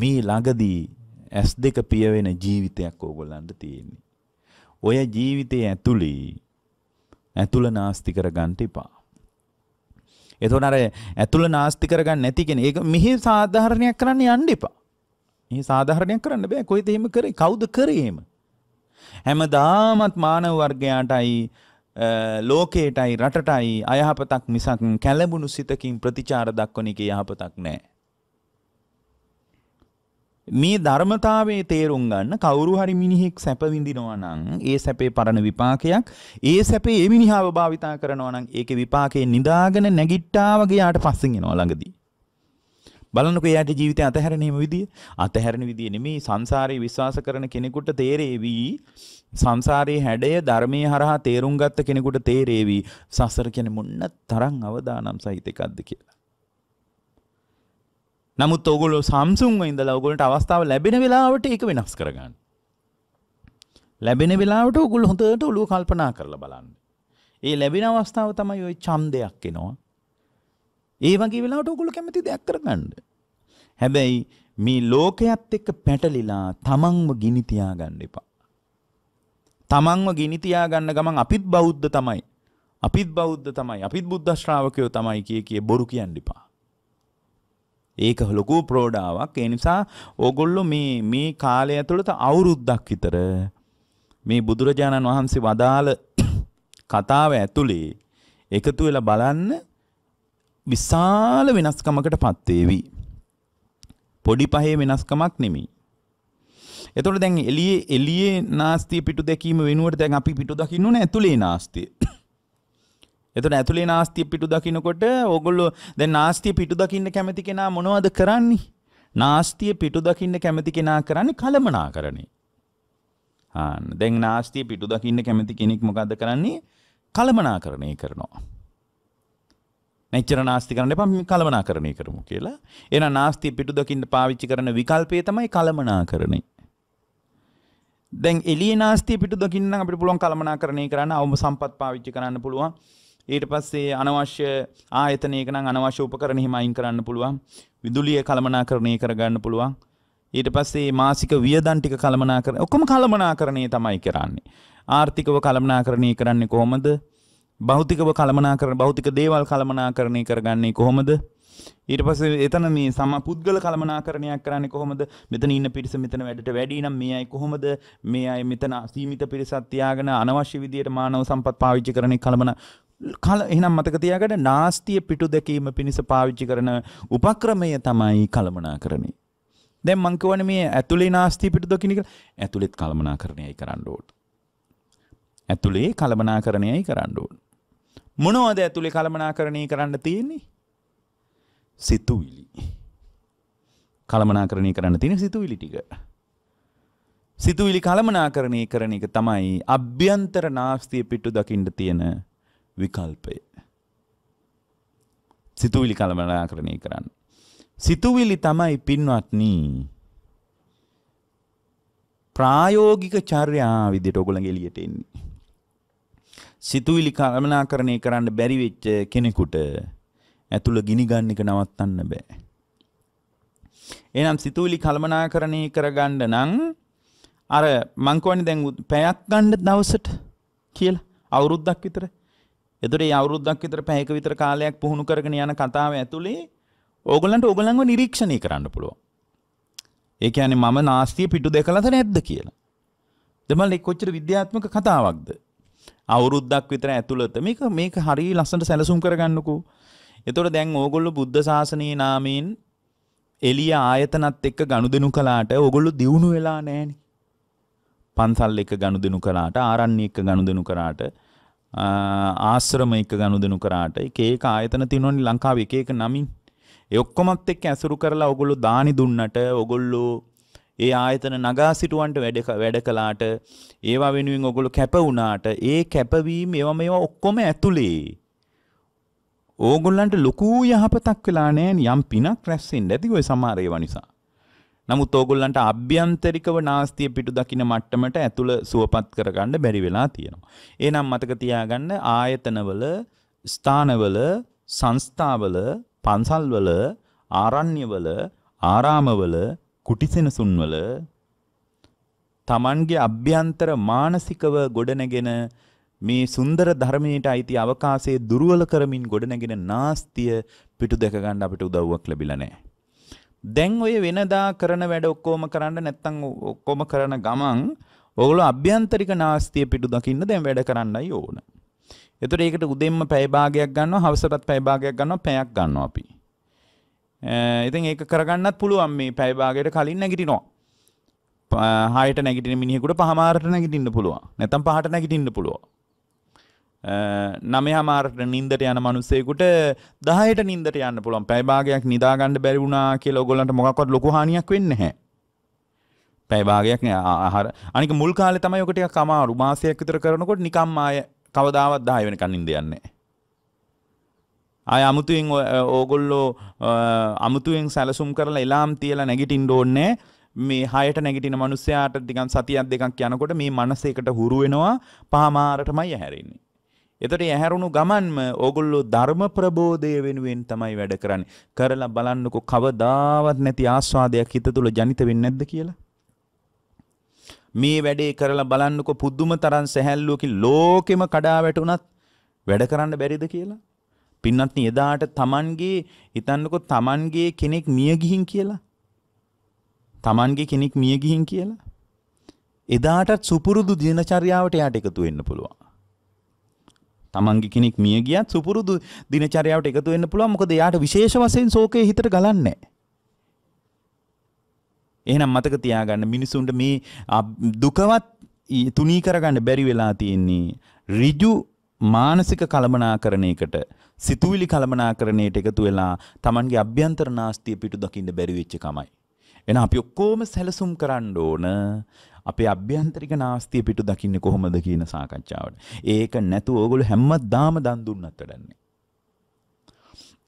මේ ළඟදී ඇස් දෙක පියවෙන ජීවිතයක් ඕගොල්ලන්ට තියෙන්නේ. ඔය ජීවිතයේ ඇතුළේ ඇතුළ නාස්ති කරගන්න එපා. එතකොට අර ඇතුළ නාස්ති කරගන්න නැති කියන ඒක මෙහි සාධාරණයක් කරන්න යන්න එපා. මේ සාධාරණයක් කරන්න බෑ. කොහෙද එහෙම කරේ? කවුද කරේ එහෙම? හැමදාමත් මානව වර්ගයාටයි ලෝකයටයි රටටයි අයහපතක් මිසක් කැලඹුණු සිතකින් ප්‍රතිචාර දක්වන එක යහපතක් නෑ. මේ ධර්මතාවේ තේරුම් ගන්න කවුරු හරි මිනිහෙක් සැප විඳිනවා නම් ඒ සැපේ පරණ විපාකයක් ඒ සැපේ ඒ මිනිහාව භාවිතා කරනවා නම් ඒකේ විපාකේ නිදාගෙන නැගිට්ටා වගේ යාට පස්සෙන් එනවා ළඟදී බලන්නකෝ එයාට ජීවිතය අතහැරෙන හිම විදිය අතහැරෙන විදිය නෙමේ සංසාරේ විශ්වාස කරන කෙනෙකුට තේරෙවි සංසාරයේ හැඩය ධර්මයේ හරහා තේරුම් ගත්ත කෙනෙකුට තේරේවි සසර කියන්නේ මොන්න තරම් අවදානම් සහිත එකක්ද කියලා. නමුත් ඔයගොල්ලෝ Samsung වල ඉඳලා ඔයගොල්ලන්ට අවස්ථාව ලැබෙන වෙලාවට ඒක වෙනස් කරගන්න. ලැබෙන වෙලාවට ඔයගොල්ලෝ හොඳට ඔළුව කල්පනා කරලා බලන්න. ඒ ලැබෙන අවස්ථාව තමයි ওই ඡන්දයක් එනවා. ඒ වගේ වෙලාවට ඔයගොල්ලෝ කැමති දෙයක් කරගන්න. හැබැයි මේ ලෝකයේත් එක්ක පැටලිලා තමන්ව ගිනි තියාගන්න එපා. තමන්ව ගිනි තියාගන්න ගමන් අපිත් බෞද්ධ තමයි. අපිත් බෞද්ධ තමයි. අපිත් බුද්ධ ශ්‍රාවකයෝ තමයි කිය කිය බොරු කියන්න එපා. ඒක ලොකු ප්‍රෝඩාවක්. ඒ නිසා ඕගොල්ලෝ මේ මේ කාලය ඇතුළත අවුරුද්දක් විතර මේ බුදුරජාණන් වහන්සේ වදාළ කතාව ඇතුලේ එකතු වෙලා බලන්න විශාල වෙනස්කමකට පත් වේවි. පොඩි පහේ වෙනස්කමක් නෙමෙයි. එතොට දැන් එලිය එලියේ නාස්තිය පිටු දැකීම වෙනුවට දැන් අපි පිටු දකින්නන ඇතුළේ නාස්තිය එතන ඇතුළේ නාස්තිය පිටු දකිනකොට ඕගොල්ලෝ දැන් නාස්තිය පිටු දකින්න කැමති කෙනා මොනවද කරන්නේ නාස්තිය පිටු දකින්න කැමති කෙනා කරන්නේ කලමනාකරණේ දැන් නාස්තිය පිටු දකින්න කැමති කෙනෙක් මොකද කරන්නේ කළමනා කරණය කරනවා. මෙච්චර නාස්ති කරන්න එපා මේ කළමනා කරණය කරමු කියලා. එහෙනම් නාස්තිය පිටු දකින්න පාවිච්චි කරන විකල්පය තමයි කළමනා කරණේ. දැන් එළිය නාස්තිය පිටු දකින්න අපිට පුළුවන් කළමනාකරණය කරන්න අවම සම්පත් පාවිච්චි කරන්න පුළුවන්. ඊට පස්සේ අනවශ්‍ය ආයතනයක නම් අනවශ්‍ය උපකරණ හිම අයින් කරන්න පුළුවන්. විදුලිය කළමනාකරණය කරගන්න පුළුවන්. ඊට පස්සේ මාසික වියදම් ටික කළමනාකරණය ඔක්කොම කළමනාකරණය තමයි කරන්නේ. ආර්ථිකව කළමනාකරණය කරන්නේ කොහොමද? භෞතිකව කළමනාකරණ භෞතික දේවල් කළමනාකරණය කරගන්නේ කොහොමද? ඊට පස්සේ එතන මේ සම පුද්ගල කළමනාකරණයක් කරන්නේ කොහොමද මෙතන ඉන්න පිරිස මෙතන වැඩට වැඩි නම් මේ අය කොහොමද මේ අය මෙතන සීමිත පිරිසක් තියාගෙන අනවශ්‍ය විදියට මානව සම්පත් පාවිච්චි කරන්නේ කළමන කල එහෙනම් මතක තියාගන්න නාස්තිය පිටු දැකීම පිණිස පාවිච්චි කරන උපක්‍රමය තමයි කළමනාකරණය දැන් මං කියවනේ මේ ඇතුලේ නාස්තිය පිටු දකින්න කියලා ඇතුලෙත් කළමනාකරණයයි කරන්න ඕන ඇතුලේ කළමනාකරණයයි කරන්න ඕන මොනවද ඇතුලේ කළමනාකරණය කරන්න තියෙන්නේ සිතුවිලි. කළමනාකරණය කරන්න තියෙන සිතුවිලි ටික. සිතුවිලි කළමනාකරණය කරන එක තමයි අභ්‍යන්තර නාස්තිය පිටු දකින්න තියෙන විකල්පය. සිතුවිලි කළමනාකරණය කරන්න. සිතුවිලි තමයි පින්වත්නි ප්‍රායෝගික චර්යා විදිහට ඔයගොල්ලන්ගේ එළියට එන්නේ. සිතුවිලි කළමනාකරණය කරන්න බැරි වෙච්ච කෙනෙකුට ඇතුළ ගිනිගන්න එක නවත්තන්න බෑ. එනම් සිතුවිලි කළමනාකරණය කරගන්න නම් අර මංකවනි දැන් පැයක් ගන්න දවසට කියලා අවුරුද්දක් විතර. එතකොට මේ අවුරුද්දක් විතර පැයක විතර කාලයක් පුහුණු කරගෙන යන කතාව ඇතුලේ ඕගලන්ට ඕගලන්ව නිරීක්ෂණය කරන්න පුළුවන්. ඒ කියන්නේ මම නාස්තිය පිටු දෙකලද නැද්ද කියලා. දෙමළ කොච්චර විද්‍යාත්මක කතාවක්ද? අවුරුද්දක් විතර ඇතුළත මේක මේක හරිය ලස්සනට සැලසුම් කරගන්නකෝ. එතකොට දැන් ඕගොල්ලෝ බුද්ධ ශාසනයේ නාමයෙන් එළිය ආයතනත් එක්ක ගනුදෙනු කළාට ඕගොල්ලෝ දියුණු වෙලා නැහනේ. පන්සල් එක්ක ගනුදෙනු කළාට, ආරණ්‍ය එක්ක ගනුදෙනු කරාට, ආශ්‍රම එක්ක ගනුදෙනු කරාට එක එක ආයතන තියෙනවනේ ලංකාවේ එක එක නමින්. ඒ ඔක්කොමත් එක්ක ඇසුරු කරලා ඕගොල්ලෝ දානි දුන්නට ඕගොල්ලෝ ඒ ආයතන නගා සිටුවන්ට වැඩ වැඩ කළාට ඒවා වෙනුවෙන් ඔගොල්ලෝ කැප වුණාට ඒ කැපවීම ඒවා මේවා ඔක්කොම ඇතුලේ ඕගොල්ලන්ට ලොකූ යහපතක් වෙලා නෑන යම් පිනක් රැස්සෙන් ඇති ඔය සමාරයව නිසා. නමුත් ඕගොල්ලන්ට අභ්‍යන්තරිකව නාස්තිය පිටු දකින මට්ටමට ඇතුළ සුවපත් කරගන්න බැරි වෙලා තියෙනවා. ඒනම් මතක තියාගන්න ආයතනවල ස්ථානවල සංස්ථාවල පන්සල්වල ආරණ්‍යවල ආරාමවල කුටිසෙනසුන්වල තමන්ගේ අභ්‍යන්තර මානසිකව ගොඩනගෙන මේ සුන්දර ධර්මයට අයිති අවකාශයේ දුර්වල කරමින් ගොඩනැගෙන නාස්තිය පිටු දෙක ගන්න අපිට උදව්වක් ලැබිලා නැහැ. දැන් ඔය වෙනදා කරන වැඩ ඔක්කොම කරන්න නැත්තම් ඔක්කොම කරන ගමන් ඔයගොල්ලෝ අභ්‍යන්තරික නාස්තිය පිටු දකින්න දැන් වැඩ කරන්නයි ඕන. එතකොට ඒකට උදෙන්ම පැය භාගයක් ගන්නවා, හවසටත් පැය භාගයක් ගන්නවා, පැයක් ගන්නවා අපි. ඉතින් ඒක කරගන්නත් පුළුවන් මේ පැය භාගයට කලින් නැගිටිනවා. හයට නැගිටින මිනිහෙකුට පහමාරට නැගිටින්න පුළුවන්. නැත්තම් පහට නැගිටින්න පුළුවන්. නමය හමාරට නින්දට යන මනුස්සෙකුට දහයට නින්දට යන්න පුළොන් පැයිභාගයක් නිදාගන්න බැරි වුණා කිය ඔගොලන්ට මොකක්වත් ලොකහනියක් වෙන්න හැ. පැයිභාගයක් ආහර අනික මුල් කාල තමයි ඔකට කමාරු මාසයක් විතර කරනකොට නිකම් ආය කවදාවත් දාය වෙනකන් නින්ද යන්නේ. ආය අමුතුවෙන් ඕගොල්ලෝ අමුතුවෙන් සැලසුම් කරලා එලාම් තියලා නැගිටින්න ඕන්නේ මේ හයට නැගිටින මනුස්සයාට ටිකන් සතියක් දෙකක් යනකොට මේ මනසේකට හුරු වෙනවා පහමාරටමයි හැරෙන්නේ. එතට ඇහැරුණු ගමන්ම ඕගොල්ලෝ ධර්ම ප්‍රබෝධය වෙනුවෙන් තමයි වැඩ කරන්නේ. කරලා බලන්නකො කවදාවත් නැති ආස්වාදයක් හිත තුළ ජනිත වෙන්නේ නැද්ද කියලා? මේ වැඩේ කරලා බලන්නකො පුදුම තරම් සැහැල්ලුවකින් ලෝකෙම කඩා වැටුණත් වැඩ කරන්න බැරිද කියලා? පින්නත් එදාට Tamanගේ හිතන්නකො Tamanගේ කෙනෙක් මිය ගිහින් කියලා. Tamanගේ කෙනෙක් මිය ගිහින් කියලා. එදාටත් සුපුරුදු දිනචරියාවට යාට එකතු වෙන්න පුළුවන්. තමන්ගේ කෙනෙක් මිය ගියත් සුපුරුදු දිනචරයාවට එකතු වෙන්න පුළුවන් මොකද එයාට විශේෂ වශයෙන් ශෝකය හිතට ගලන්නේ එහෙනම් මතක තියාගන්න මිනිසුන්ට මේ දුකවත් තුනී කරගන්න බැරි වෙලා තියෙන්නේ ඍජු මානසික කලමනාකරණයකට සිතුවිලි කලමනාකරණයට එකතු වෙලා Tamanගේ අභ්‍යන්තර නාස්තිය පිටු දකින්න බැරි වෙච්ච කමයි. එහෙනම් අපි ඔක්කොම සැලසුම් කරන්න ඕන අපේ අභ්‍යන්තරික නාස්තිය පිටු දකින්නේ කොහොමද කියන සාකච්ඡාවට. ඒක නැතුව ඕගොල්ලෝ හැමදාම දන් දුන්නත් වැඩන්නේ.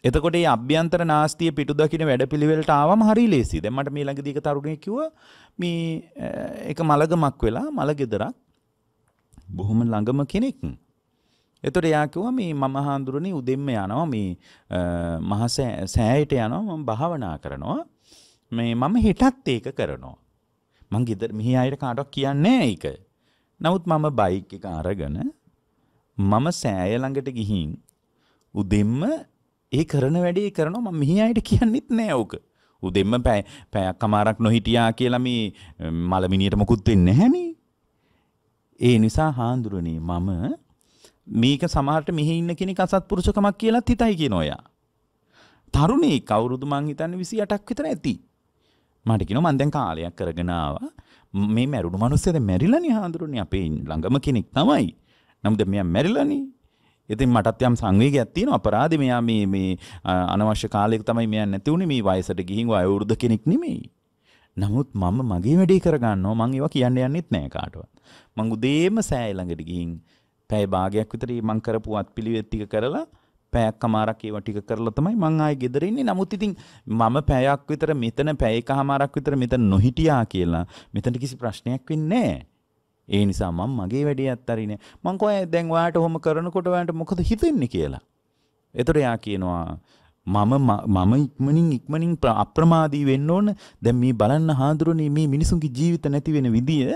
එතකොට මේ අභ්‍යන්තර නාස්තිය පිටු දකින්න වැඩපිළිවෙලට ආවම හරි ලේසි. දැන් මට මේ ළඟදී එක තරුණයෙක් කිව්වා මේ එක මලගමක් වෙලා මලගෙදරක් බොහොම ළඟම කෙනෙක්. එතකොට එයා කිව්වා මේ මම හාඳුරනේ උදෙන්ම යනවා මේ මහ සෑයට යනවා මම භාවනා කරනවා මේ මම හෙටත් ඒක කරනවා මං ගෙදර මෙහි අයට කාටක් කියන්නේ ඒක. නමුත් මම බයික් එක අරගෙන මම සෑය ළඟට ගිහින් උදෙම්ම ඒ කරන වැඩේ කරනවා මම මෙහි අයට කියන්නෙත් නෑ ඕක. උදෙම්ම පැය පැයක් කමාරක් නොහිටියා කියලා මේ මලමිනියට මොකුත් වෙන්නේ නැහනේ. ඒ නිසා හාඳුරනේ මම මේක සමහරට මෙහි ඉන්න කෙනෙක් අසත්පුරුෂකමක් කියලාත් හිතයි කියන ඔයා. තරුණේ කවුරුද මං හිතන්නේ 28ක් විතර ඇති. මටකින මන්දැන් කාලයක් කරගෙනාව මේ මැරුණු මනුස්සද මැරිලනි හාදුරුණ අපේ ළඟම කෙනෙක් තමයි නමුද මෙ මැරිලනි ඉතින් මටත් යම් සංවේගයක් තියෙනවා අපරාධ මෙයා මේ මේ අනවශ්‍ය කාලයක තමයි මෙයා නැති උනේ මේ වයසට ගිහින් වයෝවෘද්ධ කෙනෙක් නෙමෙයි. නමුත් මම මගේ වැඩේ කරගන්නවා මං ඒවා කියන්න යන්නෙත් නෑ කාටවත්. මං උදේම සෑ ළඟට ගිහින් පැය භාගයක් විතර මං කරපු අත්පිළිවෙත් ටික කරලා පැයක් හමාරක් ඒව ටික කරලා තමයි මං ආයේ ගෙදර ඉන්නේ. නමුත් ඉතින් මම පැයක් විතර මෙතන පැය එකමාරක් විතර මෙතන නොහිටියා කියලා මෙතන කිසි ප්‍රශ්නයක් වෙන්නේ නැහැ. ඒ නිසා මම මගේ වැඩේ අත්තරිනේ. මං කොහේ දැන් ඔයාට ඔහොම කරනකොට ඔයාට මොකද හිතෙන්නේ කියලා. එතකොට එයා කියනවා මම මම ඉක්මනින් ඉක්මනින් අප්‍රමාදී වෙන්න ඕන දැන් මේ බලන්න හාඳුරනේ මේ මිනිසුන්ගේ ජීවිත නැති වෙන විදිය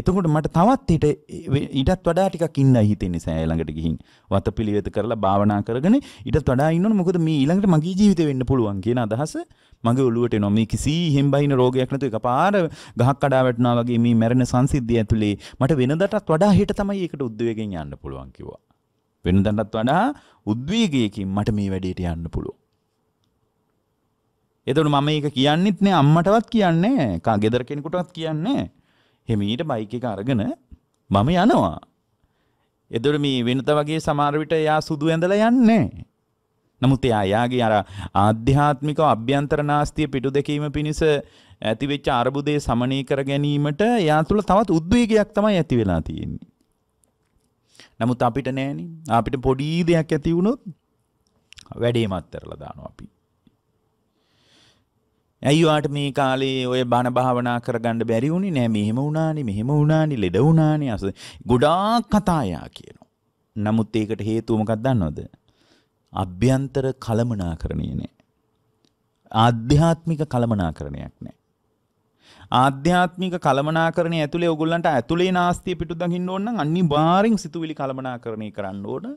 එතකොට මට තවත් හිට ඊටත් වඩා ටිකක් ඉන්නයි හිතෙන්නේ සෑ ළඟට ගිහින් වතපිළිවෙත කරලා භාවනා කරගෙන ඊටත් වඩා ඉන්න ඕන මොකද මේ ඊළඟට මගේ ජීවිතේ වෙන්න පුළුවන් කියන අදහස මගේ ඔළුවට එනවා මේ කිසි හෙම්බහින රෝගයක් නැතුව එකපාර ගහක් කඩා වැටෙනවා වගේ මේ මැරෙන සංසිද්ධිය ඇතුලේ මට වෙනදටත් වඩා හිට තමයි ඒකට උද්වේගයෙන් යන්න පුළුවන් කිව්වා වෙනදටත් වඩා උද්වේගයකින් මට මේ වැඩේට යන්න පුළුවන් එතට මම ඒක කියන්නෙත් නෑ අම්මටවත් කියන්නේ ගෙදර කෙනෙකුටත් කියන්නේ හෙමීට බයික එක අරගෙන මම යනවා. එදොට මේ වෙනත වගේ සමාරවිට එයා සුදු ඇඳල යන්නේ. නමුත් එයා යාගේ අර ආධ්‍යාත්මික අභ්‍යන්තර නාස්තිය පිටු දෙකීම පිණිස ඇතිවෙච්ච අරබුදේ සමනය කර ගැනීමට එයා තුළ තවත් උද්වේගයක් තමයි ඇති වෙලා තියෙන්නේ. නමුත් අපිට නෑනේ අපිට පොඩි දෙයක් ඇති වුණොත් වැඩේ මත්තරලා දානවා අපි. ඇයි වාට මේ කාලේ ඔය බණ භාවනා කරගන්න බැරි වුණේ නෑ මෙහෙම වුණානේ මෙහෙම වුණානේ ලෙඩ වුණානේ අස ගොඩාක් කතා යා කියනවා. නමුත් ඒකට හේතුව මොකක්ද දන්නවද? අභ්‍යන්තර කලමනාකරණය නෑ. ආධ්‍යාත්මික කලමනාකරණයක් නෑ. ආධ්‍යාත්මික කලමනාකරණය ඇතුලේ ඔයගොල්ලන්ට ඇතුලේ නාස්තිය පිටු දකින්න ඕන නම් අනිවාර්යෙන් සිතුවිලි කලමනාකරණය කරන්න ඕන.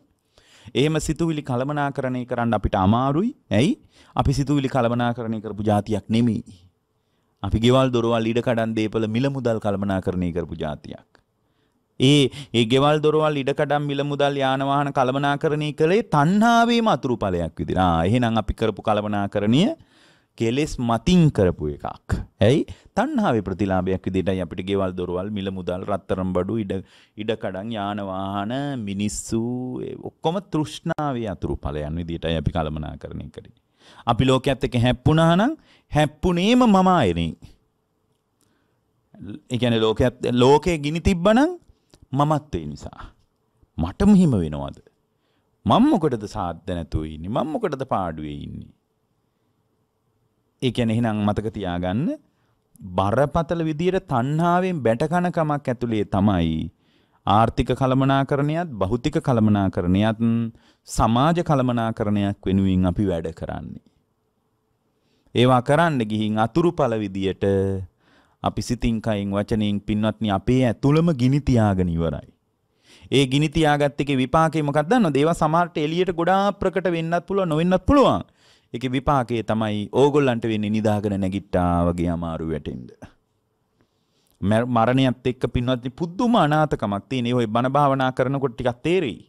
එහෙම සිතුවිලි කළමනාකරණය කරන්න අපිට අමාරුයි. ඇයි? අපි සිතුවිලි කළමනාකරණය කරපු જાතියක් නෙමෙයි. අපි ගෙවල් දොරවල් ඉඩ කඩන් දීපල මිල මුදල් කළමනාකරණය කරපු જાතියක්. ඒ ඒ ගෙවල් දොරවල් ඉඩ කඩම් මිල මුදල් යාන වාහන කළමනාකරණය කළේ තණ්හාවේම අතුරුඵලයක් විදිහට. ආ එහෙනම් අපි කරපු කළමනාකරණීය කෙලෙස් මතින් කරපු එකක්. ඇයි? තණ්හාවේ ප්‍රතිලාභයක් විදිහටයි අපිට ගෙවල් දොරවල් මිල මුදල් රත්තරන් බඩු ඉඩ ඉඩකඩම් යාන වාහන මිනිස්සු ඔක්කොම තෘෂ්ණාවේ අතුරු ඵලයන් විදිහටයි අපි කලමනාකරණය කරන්නේ. අපි ලෝකයේත් එක්ක හැප්පුණා නම් හැප්පුණේම මම ආයෙනේ. ඒ කියන්නේ ලෝකයේත් ලෝකේ ගිනි තිබ්බනම් මමත් ඒ නිසා. මට මෙහිම වෙනවද? මම මොකටද සාද්ද නැතුව ඉන්නේ? මම මොකටද පාඩුවේ ඉන්නේ? ඒ කියන්නේ එහෙනම් මතක තියාගන්න බරපතල විදියට තණ්හාවෙන් බැටකනකමක් ඇතුලේ තමයි ආර්ථික කළමනාකරණයත් භෞතික කළමනාකරණයත් සමාජ කළමනාකරණයක් වෙනුවෙන් අපි වැඩ කරන්නේ. ඒවා කරන්න ගිහින් අතුරුඵල විදියට අපි සිතින් කයින් වචනෙන් පින්වත්නි අපේ ඇතුළම ගිනි තියාගෙන ඉවරයි. ඒ ගිනි තියාගත්ත එකේ විපාකේ මොකක්ද දන්නවද? ඒවා සමහරට එළියට ගොඩාක් ප්‍රකට වෙන්නත් පුළුවන් නොවෙන්නත් පුළුවන්. එක විපාකයේ තමයි ඕගොල්ලන්ට වෙන්නේ නිදාගෙන නැගිට්ටා වගේ අමාරු වැටෙන්ද. මරණයත් එක්ක පින්වත්නි පුදුම අනාථකමක් තියෙන. ඒ ඔය බණ භාවනා කරනකොට ටිකක් තේරෙයි.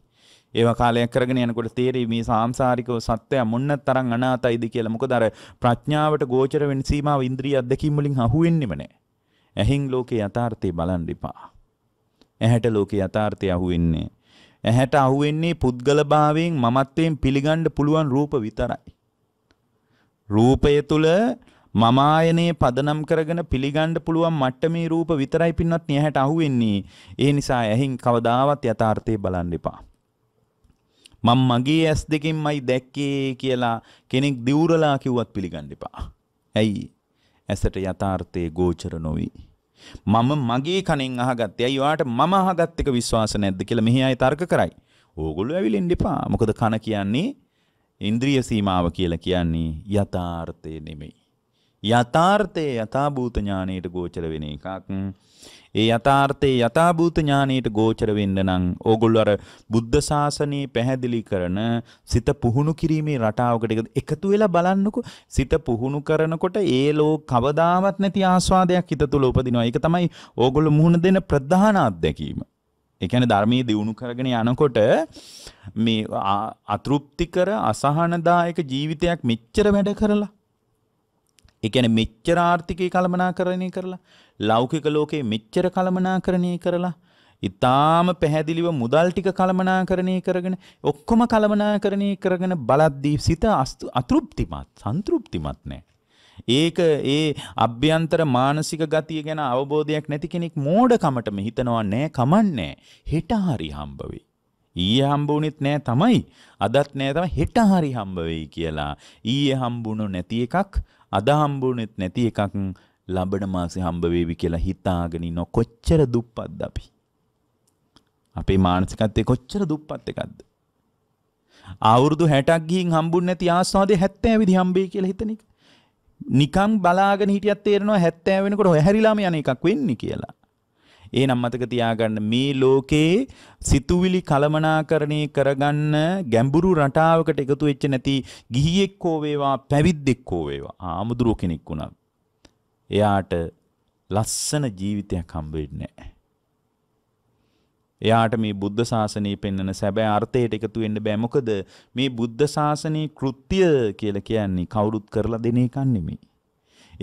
ඒව කාලයක් කරගෙන යනකොට තේරෙයි මේ සාංශාරිකව සත්‍යය මොන්න තරම් අනාථයිද කියලා. මොකද අර ප්‍රඥාවට ගෝචර වෙන සීමාව ඉන්ද්‍රිය අධ්‍යක්ීම් වලින් අහු වෙන්නෙම නැහැ. ඇහෙන් ලෝකේ යථාර්ථය බලන් දෙපා. ඇහැට ලෝකේ යථාර්ථය අහු වෙන්නේ. ඇහැට අහු වෙන්නේ පුද්ගලභාවයෙන් මමත්වයෙන් පිළිගන්න පුළුවන් රූප විතරයි. රූපය තුල මම ආයනේ පදනම් කරගෙන පිළිගන්න පුළුවන් මට්ටමේ රූප විතරයි පින්වත් නියහැට අහුවෙන්නේ. ඒ නිසා ඇහින් කවදාවත් යථාර්ථය බලන්න එපා. මම මගේ ඇස් දෙකෙන්මයි දැක්කේ කියලා කෙනෙක් දිවුරලා කිව්වත් පිළිගන්න එපා. ඇයි? ඇසට යථාර්ථයේ ගෝචර නොවේ. මම මගේ කණෙන් අහගත්තේ. ඇයි ඔයාට මම අහගත් එක විශ්වාස නැද්ද කියලා මෙහි අය තර්ක කරයි. ඕගොල්ලෝ ඇවිලෙන්න එපා. මොකද කන කියන්නේ ඉන්ද්‍රිය සීමාව කියලා කියන්නේ යථාර්ථය නෙමෙයි. යථාර්ථයේ යථාභූත ඥාණයට ගෝචර වෙන එකක්. ඒ යථාර්ථයේ යථාභූත ඥාණයට ගෝචර වෙන්න නම් ඕගොල්ලෝ අර බුද්ධ ශාසනය පැහැදිලි කරන සිත පුහුණු කිරීමේ රටාවකට එකතු වෙලා බලන්නකො සිත පුහුණු කරනකොට ඒ ලෝක කවදාවත් නැති ආස්වාදයක් හිත තුළ උපදිනවා. ඒක තමයි ඕගොල්ලෝ මුහුණ දෙන ප්‍රධාන අත්දැකීම. එකන ධර්මයේ දියුණු කරගෙන යනකොට මේ අතෘප්තිකර අසහනදායක ජීවිතයක් මෙච්චර වැඩ කරලා. එකන මෙච්චර ආර්ථිකය කළමනා කරණය කරලා ලෞකික ලෝකයේ මෙච්චර කළමනා කරණය කරලා ඉතාම පැහැදිලිව මුදල් ටික කළමනා කරණය කරගෙන ඔක්කොම කළමනා කරණය කරගෙන බලද්දී සිත අතෘප්තිමත් සන්තෘප්තිමත් නෑ. ඒක ඒ අභ්‍යන්තර මානසික ගතිය ගැන අවබෝධයක් නැති කෙනෙක් මෝඩකමටම හිතනවා නෑ කමන්නේ. හෙට හරි හම්බ වෙයි. ඊයේ හම්බුනෙත් නෑ තමයි අදත් නෑ තමයි හෙට හරි හම්බ වෙයි කියලා ඊයේ හම්බුණු නැති එකක් අද හම්බුනෙත් නැති එකක් ලබන මාසේ හම්බ වෙවි කියලා හිතාගෙන ඉන්න කොච්චර දුප්පත්ද අපි අපේ මානසිකත්වයේ කොච්චර දුප්පත් එකක්ද අවුරුදු 60ක් ගිහින් හම්බුනේ නැති ආස්වාදේ 70 විදි හම්බෙයි කියලා හිතන එක නිකම් බලාගෙන හිටියත් තේරෙනවා 70 වෙනකොට හැරිලාම යන එකක් වෙන්නේ කියලා. එහෙනම් මතක තියාගන්න මේ ලෝකේ සිතුවිලි කලමනාකරණය කරගන්න ගැඹුරු රටාවකට එකතු වෙච්ච නැති ගිහියෙක් හෝ වේවා පැවිද්දෙක් හෝ වේවා ආමුදුරුව කෙනෙක් වුණා. එයාට ලස්සන ජීවිතයක් හම්බ වෙන්නේ නැහැ. එයාට මේ බුද්ධ ශාසනය පෙන්වන සැබෑ අර්ථයට එකතු වෙන්න බෑ මොකද මේ බුද්ධ ශාසනයේ කෘත්‍ය කියලා කියන්නේ කවුරුත් කරලා දෙන එකක් නෙමෙයි.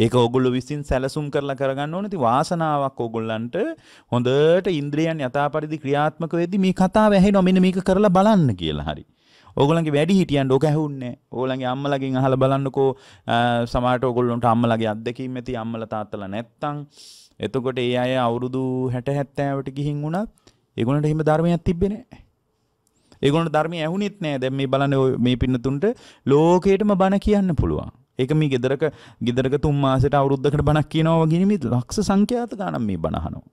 ඒක ඕගොල්ලෝ විසින් සැලසුම් කරලා කරගන්න ඕනේ. ඉතින් වාසනාවක් ඕගොල්ලන්ට හොඳට ඉන්ද්‍රියන් යථාපරිදි ක්‍රියාත්මක වෙද්දී මේ කතාව ඇහෙනවා මෙන්න මේක කරලා බලන්න කියලා හරි. ඕගොල්ලන්ගේ වැඩි හිටියන් ඕක ඇහුන්නේ. ඕගොල්ලන්ගේ අම්මලාගෙන් අහලා බලන්නකෝ සමහරට ඕගොල්ලොන්ට අම්මලාගේ අත්දැකීම් ඇති අම්මලා තාත්තලා නැත්තම් එතකොට ඒ අය අවුරුදු 60 70ට ගිහින් වුණත් ඒගොල්ලන්ට එහෙම ධර්මයක් තිබ්බේ නැහැ. ඒගොල්ලන්ට ධර්මය ඇහුනෙත් නැහැ. දැන් මේ බලන්න මේ පින්නතුන්ට ලෝකේටම බණ කියන්න පුළුවන්. ඒක මේ ගෙදරක ගෙදරක තුන් මාසෙට අවුරුද්දකට බණක් කියනවා වගේ නෙමෙයි ලක්ෂ සංඛ්‍යාත ගණන් මේ බණ අහනවා.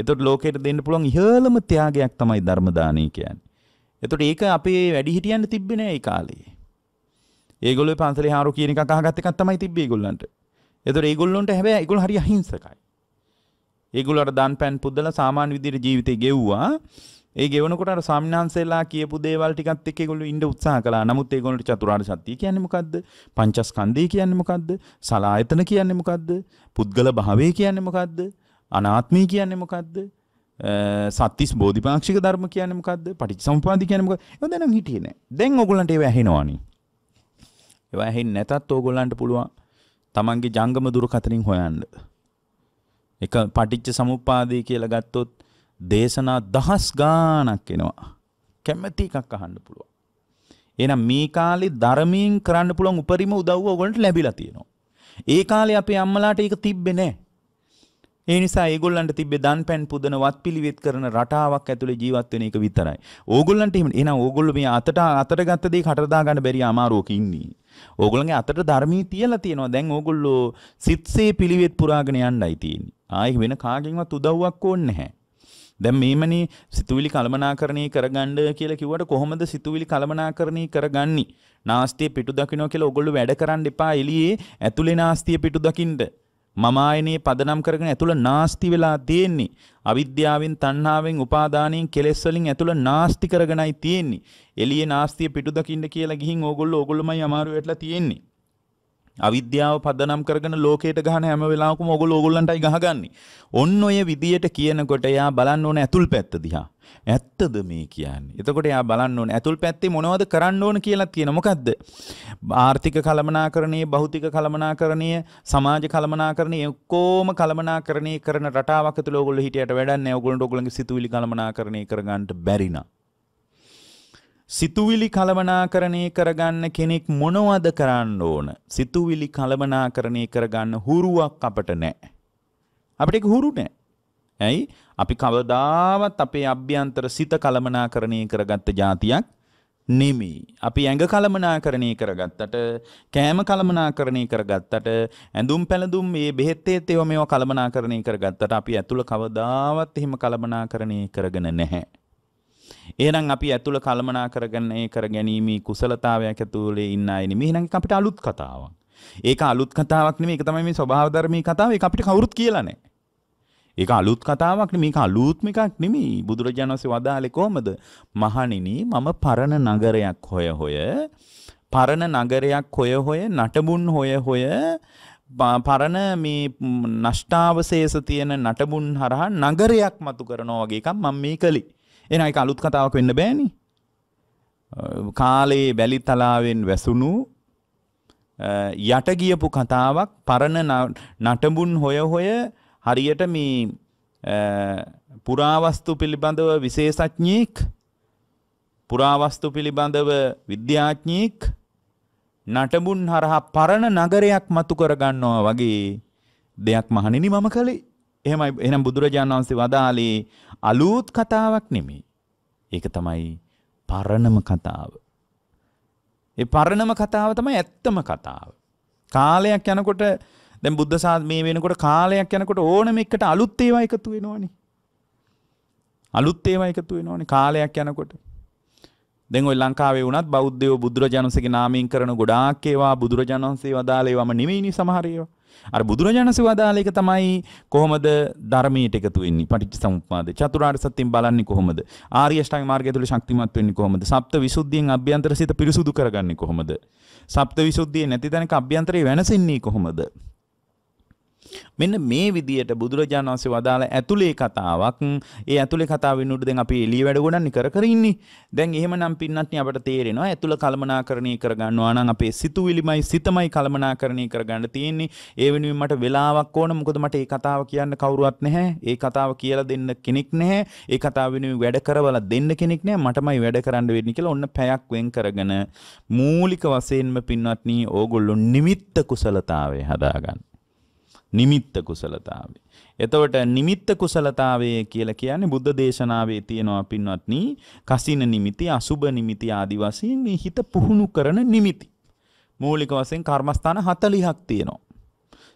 එතකොට ලෝකයට දෙන්න පුළුවන් ඉහළම ත්‍යාගයක් තමයි ධර්ම දානය කියන්නේ. එතකොට ඒක අපේ වැඩිහිටියන් තිබ්බේ නෑ ඒ කාලේ. ඒගොල්ලෝ පන්සලේ හාරු කියන එකක් අහගත් එකක් තමයි තිබ්බේ ඒගොල්ලන්ට. එතකොට ඒගොල්ලොන්ට හැබැයි ඒගොල්ලෝ හරි අහිංසකයි. ඒගොල්ලන්ට දන් පෑන් පුද්දලා සාමාන්‍ය විදිහට ජීවිතේ ගෙව්වා. ඒ ගෙවනකොට අර ස්වාමිනාන්සේලා කියපු දේවල් ටිකත් එක්ක ඒගොල්ලෝ ඉන්න උත්සාහ කළා. නමුත් ඒගොල්ලන්ට චතුරාර්ය සත්‍ය කියන්නේ මොකද්ද? පංචස්කන්ධය කියන්නේ මොකද්ද? සලායතන කියන්නේ මොකද්ද? පුද්ගල භාවය කියන්නේ මොකද්ද? අනාත්මය කියන්නේ මොකද්ද? සත්‍තිස් බෝධිපාක්ෂික ධර්ම කියන්නේ මොකද්ද? පටිච්චසමුපාද කියන්නේ මොකද්ද? ඒවා දැන් හිටියේ නෑ. දැන් ඕගොල්ලන්ට ඒව ඇහෙනවනේ. ඒවා ඇහෙන්නේ නැතත් ඕගොල්ලන්ට පුළුවන් තමන්ගේ ජංගම දුරකතනින් හොයන්න. එක පටිච්ච සමුප්පාදය කියලා ගත්තොත් දේශනා දහස් ගාණක් එනවා. කැමැති එකක් අහන්න පුළුවන්. එහෙනම් මේ කාලේ ධර්මයෙන් කරන්න පුළුවන් උපරිම උදව්ව ඔයගොල්ලන්ට ලැබිලා තියෙනවා. ඒ කාලේ අපේ අම්මලාට ඒක තිබ්බේ නැහැ. ඒ නිසා ඒගොල්ලන්ට තිබ්බේ දන් පැන් පුදන වත් පිළිවෙත් කරන රටාවක් ඇතුලේ ජීවත් වෙන එක විතරයි. ඕගොල්ලන්ට එහෙම එහෙනම් ඕගොල්ලෝ මේ අතට අතට ගත්ත දේ කටට දා ගන්න බැරි අමාරුවක ඉන්නේ. ඕගොල්ලන්ගේ අතට ධර්මී තියලා තියෙනවා. දැන් ඕගොල්ලෝ සිත්සේ පිළිවෙත් පුරාගෙන යන්නයි තියෙන්නේ. ආයේ වෙන කාගෙන්වත් උදව්වක් ඕනේ නැහැ. දැන් මේමනේ සිතුවිලි කලමනාකරණය කරගන්න කියලා කිව්වට කොහොමද සිතුවිලි කලමනාකරණය කරගන්නේ? නාස්තිය පිටු දකින්න කියලා ඕගොල්ලෝ වැඩ කරන්න එපා එළියේ ඇතුලේ නාස්තිය පිටු දකින්න. මම ආයනේ පදනම් කරගෙන ඇතුළ නාස්ති වෙලා තියෙන්නේ. අවිද්‍යාවෙන්, තණ්හාවෙන්, උපාදානයෙන්, කෙලෙස් වලින් ඇතුළ නාස්ති කරගෙනයි තියෙන්නේ. එළියේ නාස්තිය පිටු දකින්න කියලා ගිහින් ඕගොල්ලෝ ඕගොල්ලොමයි අමාරු වෙట్లా තියෙන්නේ. අවිද්‍යාව පදනම් කරගෙන ලෝකයට ගහන හැම වෙලාවකම ඔගොල්ලෝ ඕගොල්ලන්ටයි ගහගන්නේ. ඔන්න ඔය විදියට කියනකොට එයා බලන්න ඕන ඇතුල් පැත්ත දිහා. ඇත්තද මේ කියන්නේ. එතකොට එයා බලන්න ඕන ඇතුල් පැත්තේ මොනවද කරන්න ඕන කියලා තියෙන මොකද්ද? ආර්ථික කළමනාකරණයේ, භෞතික කළමනාකරණයේ, සමාජ කළමනාකරණයේ ඔක්කොම කළමනාකරණය කරන රටාවක් ඇතුළේ ඕගොල්ලෝ හිටියට වැඩක් නැහැ. ඕගොල්ලන්ට ඕගොල්ලන්ගේ සිතුවිලි කළමනාකරණය කරගන්න බැරි නෑ. සිතුවිලි කලවනාකරණය කරගන්න කෙනෙක් මොනවද කරන්න ඕන? සිතුවිලි කලවනාකරණය කරගන්න හුරුවක් අපට නැහැ. අපිට ඒක හුරු නැහැ. ඇයි? අපි කවදාවත් අපේ අභ්‍යන්තර සිත කලමනාකරණය කරගත්ත જાතියක් නෙමෙයි. අපි ඇඟ කලමනාකරණය කරගත්තට, කෑම කලමනාකරණය කරගත්තට, ඇඳුම් පැළඳුම් මේ බෙහෙත් ඒත් ඒවා මේවා කලමනාකරණය කරගත්තට අපි ඇතුළ කවදාවත් එහෙම කලමනාකරණය කරගෙන නැහැ. එහෙනම් අපි ඇතුළ කළමනා කරගන්න ඒ කර ගැනීමේ කුසලතාවයක් ඇතුළේ ඉන්න අය නෙමෙයි. එහෙනම් ඒක අපිට අලුත් කතාවක්. ඒක අලුත් කතාවක් නෙමෙයි. ඒක තමයි මේ ස්වභාව ධර්මී කතාව. ඒක අපිට කවුරුත් කියලා නැහැ. ඒක අලුත් කතාවක් නෙමෙයි. ඒක අලුත්ම එකක් නෙමෙයි. බුදුරජාණන් වහන්සේ වදාලේ කොහමද? මහණෙනි මම පරණ නගරයක් හොය හොය පරණ නගරයක් හොය හොය නටබුන් හොය හොය පරණ මේ නෂ්ටාවශේෂ තියෙන නටබුන් හරහා නගරයක් මතු කරනවා වගේ එකක් මම මේ කළේ. එන එක අලුත් කතාවක් වෙන්න බෑනි. කාලයේ බැලි තලාවෙන් වැසුණු යට ගියපු කතාවක් පරණ නටඹුන් හොය හොය හරියට මේ පුරාවස්තු පිළිබඳව විශේෂඥයෙක් පුරාවස්තු පිළිබඳව විද්‍යාඥයෙක් නටඹුන් හරහා පරණ නගරයක් මතු කරගන්නවා වගේ දෙයක් මහණෙනි මම කළේ එහෙමයි එහෙනම් බුදුරජාණන් වහන්සේ වදාළේ අලුත් කතාවක් නෙමෙයි. ඒක තමයි පරණම කතාව. ඒ පරණම කතාව තමයි ඇත්තම කතාව. කාලයක් යනකොට දැන් බුද්ධ සාධ මේ වෙනකොට කාලයක් යනකොට ඕනම එකට අලුත් ඒවා එකතු වෙනවනේ. අලුත් ඒවා එකතු වෙනවනේ කාලයක් යනකොට. දැන් ওই ලංකාවේ වුණත් බෞද්ධයෝ බුදුරජාණන්සේගේ නාමයෙන් කරන ගොඩාක් ඒවා බුදුරජාණන්සේ වදාළ ඒවාම නෙමෙයිනි සමහර ඒවා. අර බුදුරජාණන් වදාළ එක තමයි කොහොමද ධර්මයට එකතු වෙන්නේ පටිච්චසමුප්පාද චතුරාර්ය සත්‍යයෙන් බලන්නේ කොහොමද ආර්ය අෂ්ටාංග මාර්ගය තුළ ශක්තිමත් වෙන්නේ කොහොමද සප්ත විසුද්ධියෙන් අභ්‍යන්තර සිත පිරිසුදු කරගන්නේ කොහොමද සප්ත විසුද්ධිය නැති තැනක අභ්‍යන්තරේ වෙනසෙන්නේ කොහොමද මෙන්න මේ විදියට බුදුරජාණන් වහන්සේ වදාළ ඇතුලේ කතාවක් ඒ ඇතුලේ කතාව වෙනුවට දැන් අපි එළිය වැඩ ගොඩක් කර කර ඉන්නේ. දැන් එහෙමනම් පින්නත් අපට තේරෙනවා ඇතුළ කලමනාකරණය කරගන්නවා නම් අපේ සිතුවිලිමයි සිතමයි කලමනාකරණය කරගන්න තියෙන්නේ. ඒ වෙනුවෙන් මට වෙලාවක් ඕන මොකද මට ඒ කතාව කියන්න කවුරුවත් නැහැ. ඒ කතාව කියලා දෙන්න කෙනෙක් නැහැ. ඒ කතාව වෙනුවෙන් වැඩ කරවලා දෙන්න කෙනෙක් නැහැ. මටමයි වැඩ කරන්න වෙන්නේ කියලා ඔන්න පැයක් වෙන් කරගෙන මූලික වශයෙන්ම පින්වත්නි ඕගොල්ලෝ නිමිත්ත කුසලතාවය හදාගන්න. නිමිත්ත කුසලතාවේ. එතවට නිමිත්ත කුසලතාවය කියලා කියන්නේ බුද්ධ දේශනාවේ තියෙනවා පින්වත්නි කසින නිමිති අසුබ නිමිති ආදි වශයෙන් හිත පුහුණු කරන නිමිති. මූලික වශයෙන් කර්මස්ථාන 40ක් තියෙනවා.